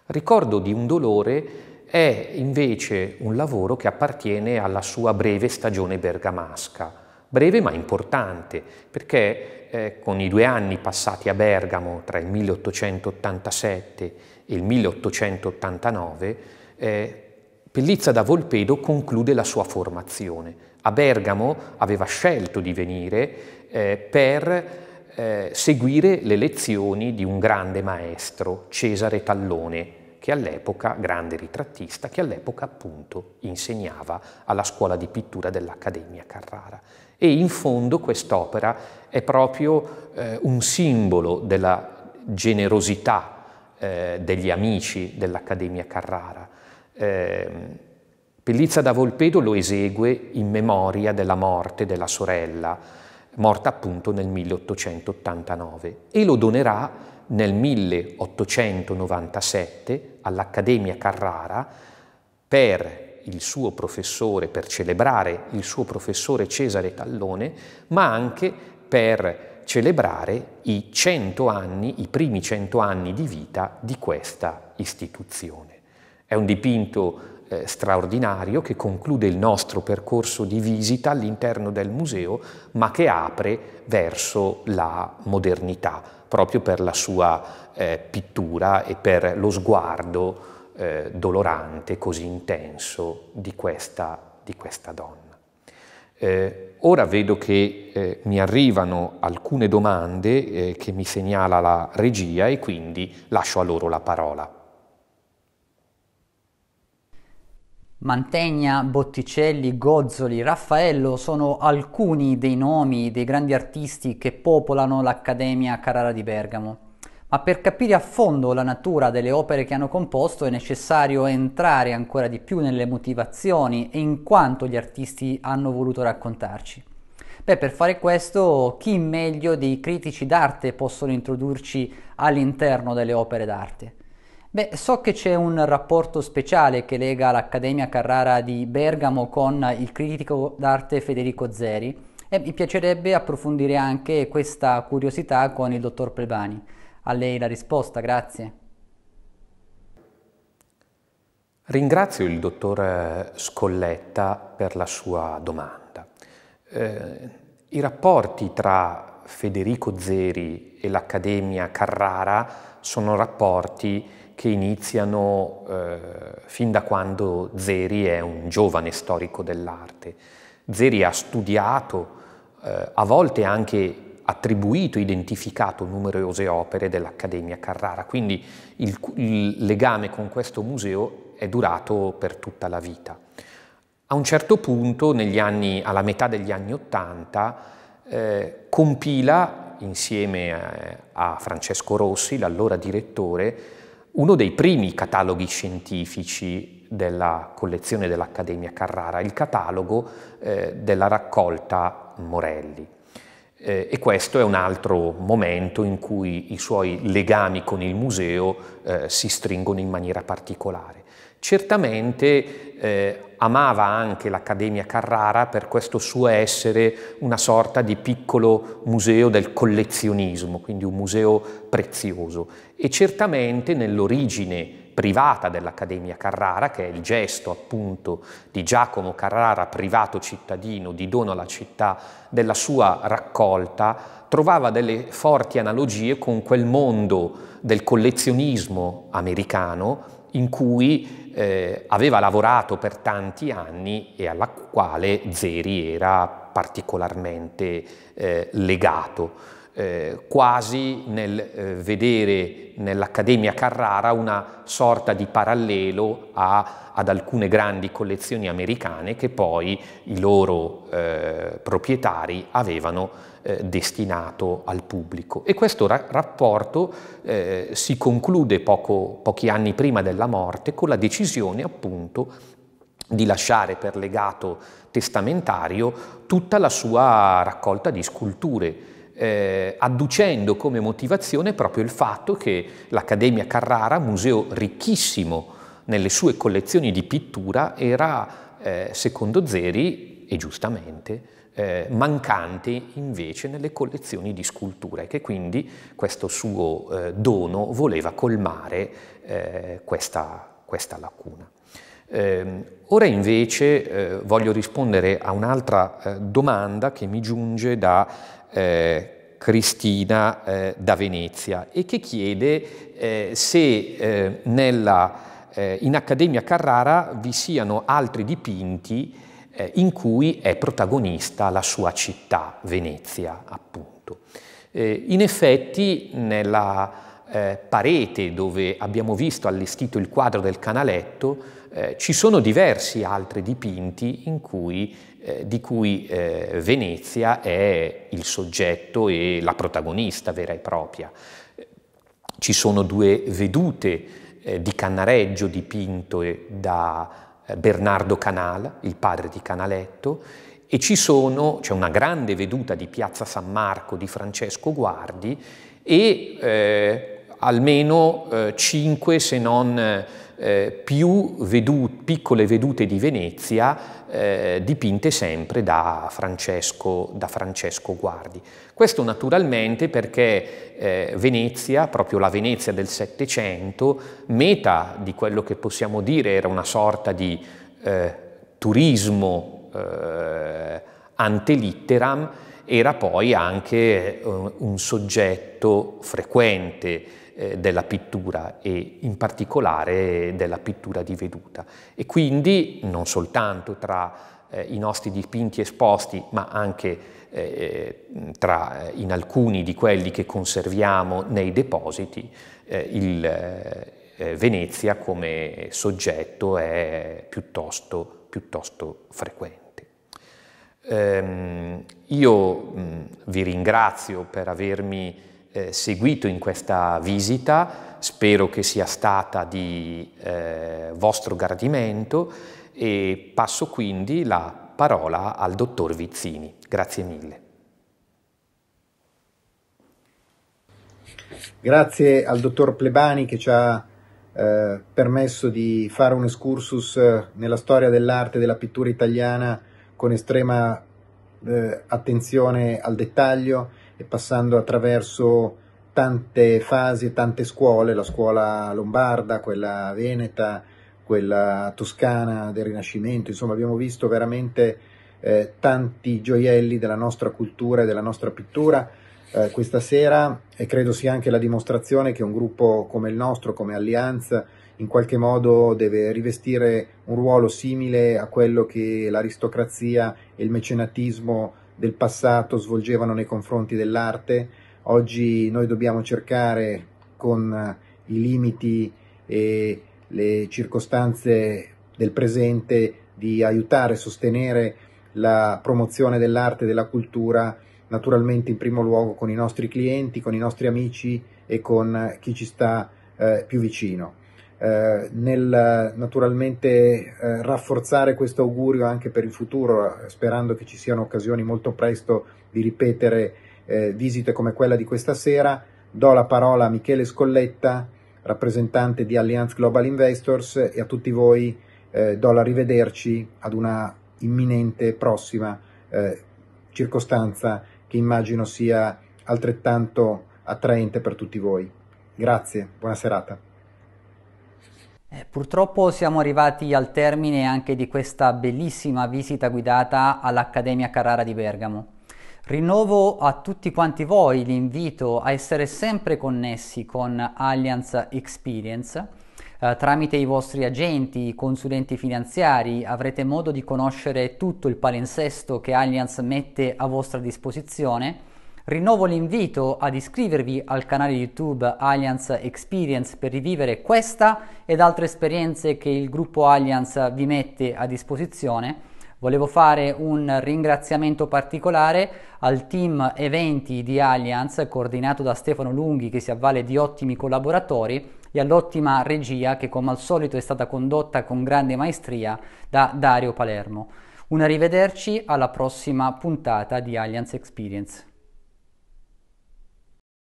Speaker 4: Ricordo di un dolore è invece un lavoro che appartiene alla sua breve stagione bergamasca, breve ma importante, perché eh, con i due anni passati a Bergamo tra il 1887 e il 1889 eh, Pellizza da Volpedo conclude la sua formazione. A Bergamo aveva scelto di venire eh, per eh, seguire le lezioni di un grande maestro, Cesare Tallone, che all'epoca, grande ritrattista, che all'epoca appunto insegnava alla scuola di pittura dell'Accademia Carrara. E in fondo quest'opera è proprio eh, un simbolo della generosità eh, degli amici dell'Accademia Carrara, Ehm, Pellizza da Volpedo lo esegue in memoria della morte della sorella, morta appunto nel 1889, e lo donerà nel 1897 all'Accademia Carrara per il suo professore, per celebrare il suo professore Cesare Tallone, ma anche per celebrare i cento anni, i primi cento anni di vita di questa istituzione. È un dipinto eh, straordinario che conclude il nostro percorso di visita all'interno del museo, ma che apre verso la modernità, proprio per la sua eh, pittura e per lo sguardo eh, dolorante, così intenso, di questa, di questa donna. Eh, ora vedo che eh, mi arrivano alcune domande eh, che mi segnala la regia e quindi lascio a loro la parola.
Speaker 3: Mantegna, Botticelli, Gozzoli, Raffaello sono alcuni dei nomi dei grandi artisti che popolano l'Accademia Carrara di Bergamo. Ma per capire a fondo la natura delle opere che hanno composto è necessario entrare ancora di più nelle motivazioni e in quanto gli artisti hanno voluto raccontarci. Beh, per fare questo, chi meglio dei critici d'arte possono introdurci all'interno delle opere d'arte? Beh, so che c'è un rapporto speciale che lega l'Accademia Carrara di Bergamo con il critico d'arte Federico Zeri e mi piacerebbe approfondire anche questa curiosità con il dottor Plebani. A lei la risposta, grazie.
Speaker 4: Ringrazio il dottor eh, Scolletta per la sua domanda. Eh, I rapporti tra Federico Zeri e l'Accademia Carrara sono rapporti che iniziano eh, fin da quando Zeri è un giovane storico dell'arte. Zeri ha studiato, eh, a volte anche attribuito, identificato numerose opere dell'Accademia Carrara, quindi il, il legame con questo museo è durato per tutta la vita. A un certo punto, anni, alla metà degli anni Ottanta, eh, compila insieme a, eh, a Francesco Rossi, l'allora direttore, uno dei primi cataloghi scientifici della collezione dell'Accademia Carrara, il catalogo eh, della raccolta Morelli. Eh, e questo è un altro momento in cui i suoi legami con il museo eh, si stringono in maniera particolare. Certamente eh, amava anche l'Accademia Carrara per questo suo essere una sorta di piccolo museo del collezionismo, quindi un museo prezioso. E certamente nell'origine privata dell'Accademia Carrara, che è il gesto appunto di Giacomo Carrara, privato cittadino, di dono alla città, della sua raccolta, trovava delle forti analogie con quel mondo del collezionismo americano in cui eh, aveva lavorato per tanti anni e alla quale Zeri era particolarmente eh, legato eh, quasi nel eh, vedere nell'Accademia Carrara una sorta di parallelo a, ad alcune grandi collezioni americane che poi i loro eh, proprietari avevano eh, destinato al pubblico. E questo ra rapporto eh, si conclude poco, pochi anni prima della morte con la decisione appunto di lasciare per legato testamentario tutta la sua raccolta di sculture eh, adducendo come motivazione proprio il fatto che l'Accademia Carrara, museo ricchissimo nelle sue collezioni di pittura, era, eh, secondo Zeri, e giustamente, eh, mancante invece nelle collezioni di sculture, che quindi questo suo eh, dono voleva colmare eh, questa, questa, lacuna. Ehm, ora invece eh, voglio rispondere a un'altra eh, domanda che mi giunge da eh, Cristina eh, da Venezia e che chiede eh, se eh, nella, eh, in Accademia Carrara vi siano altri dipinti eh, in cui è protagonista la sua città, Venezia, appunto. in effetti, nella parete dove abbiamo visto allestito il quadro del canaletto, ci sono diversi altri dipinti in cui eh, di cui eh, Venezia è il soggetto e la protagonista vera e propria. Ci sono due vedute eh, di Cannareggio dipinte da eh, Bernardo Canala, il padre di Canaletto, e ci sono, c'è una grande veduta di Piazza San Marco di Francesco Guardi e eh, almeno cinque se non eh, più vedute, piccole vedute di Venezia eh, dipinte sempre da Francesco, da Francesco, Guardi. Questo naturalmente perché eh, Venezia, proprio la Venezia del Settecento, meta di quello che possiamo dire era una sorta di eh, turismo eh, ante litteram, era poi anche eh, un soggetto frequente eh, della pittura e in particolare della pittura di veduta. E quindi non soltanto tra eh, i nostri dipinti esposti, ma anche eh, eh tra, in alcuni di quelli che conserviamo nei depositi, eh, il, eh, Venezia come soggetto è piuttosto, piuttosto frequente. Ehm, io mh, vi ringrazio per avermi eh, seguito in questa visita, spero che sia stata di eh, vostro gradimento e passo quindi la parola al dottor Vizzini. Grazie mille.
Speaker 2: Grazie al dottor Plebani che ci ha eh, permesso di fare un excursus eh, nella storia dell'arte e della pittura italiana con estrema eh, attenzione al dettaglio e passando attraverso tante fasi, tante scuole, la scuola lombarda, quella veneta, quella toscana del Rinascimento, insomma abbiamo visto veramente eh, tanti gioielli della nostra cultura e della nostra pittura eh, questa sera e credo sia anche la dimostrazione che un gruppo come il nostro, come Allianza, in qualche modo deve rivestire un ruolo simile a quello che l'aristocrazia e il mecenatismo del passato svolgevano nei confronti dell'arte. Oggi noi dobbiamo cercare con eh, i limiti e le circostanze del presente di aiutare, e sostenere la promozione dell'arte e della cultura, naturalmente in primo luogo con i nostri clienti, con i nostri amici e con chi ci sta eh, più vicino. Eh, nel naturalmente eh, rafforzare questo augurio anche per il futuro, sperando che ci siano occasioni molto presto di ripetere eh, visite come quella di questa sera, do la parola a Michele Scolletta, rappresentante di Allianz Global Investors, e a tutti voi eh, do la rivederci ad una imminente prossima eh, circostanza che immagino sia altrettanto attraente per tutti voi. Grazie, buona serata.
Speaker 3: Eh, purtroppo siamo arrivati al termine anche di questa bellissima visita guidata all'Accademia Carrara di Bergamo. Rinnovo a tutti quanti voi l'invito a essere sempre connessi con Allianz Experience. Eh, tramite i vostri agenti, consulenti finanziari avrete modo di conoscere tutto il palinsesto che Allianz mette a vostra disposizione Rinnovo l'invito ad iscrivervi al canale YouTube Allianz Experience per rivivere questa ed altre esperienze che il gruppo Allianz vi mette a disposizione. Volevo fare un ringraziamento particolare al team eventi di Allianz, coordinato da Stefano Lunghi che si avvale di ottimi collaboratori e all'ottima regia che come al solito è stata condotta con grande maestria da Dario Palermo. Un arrivederci alla prossima puntata di Allianz Experience.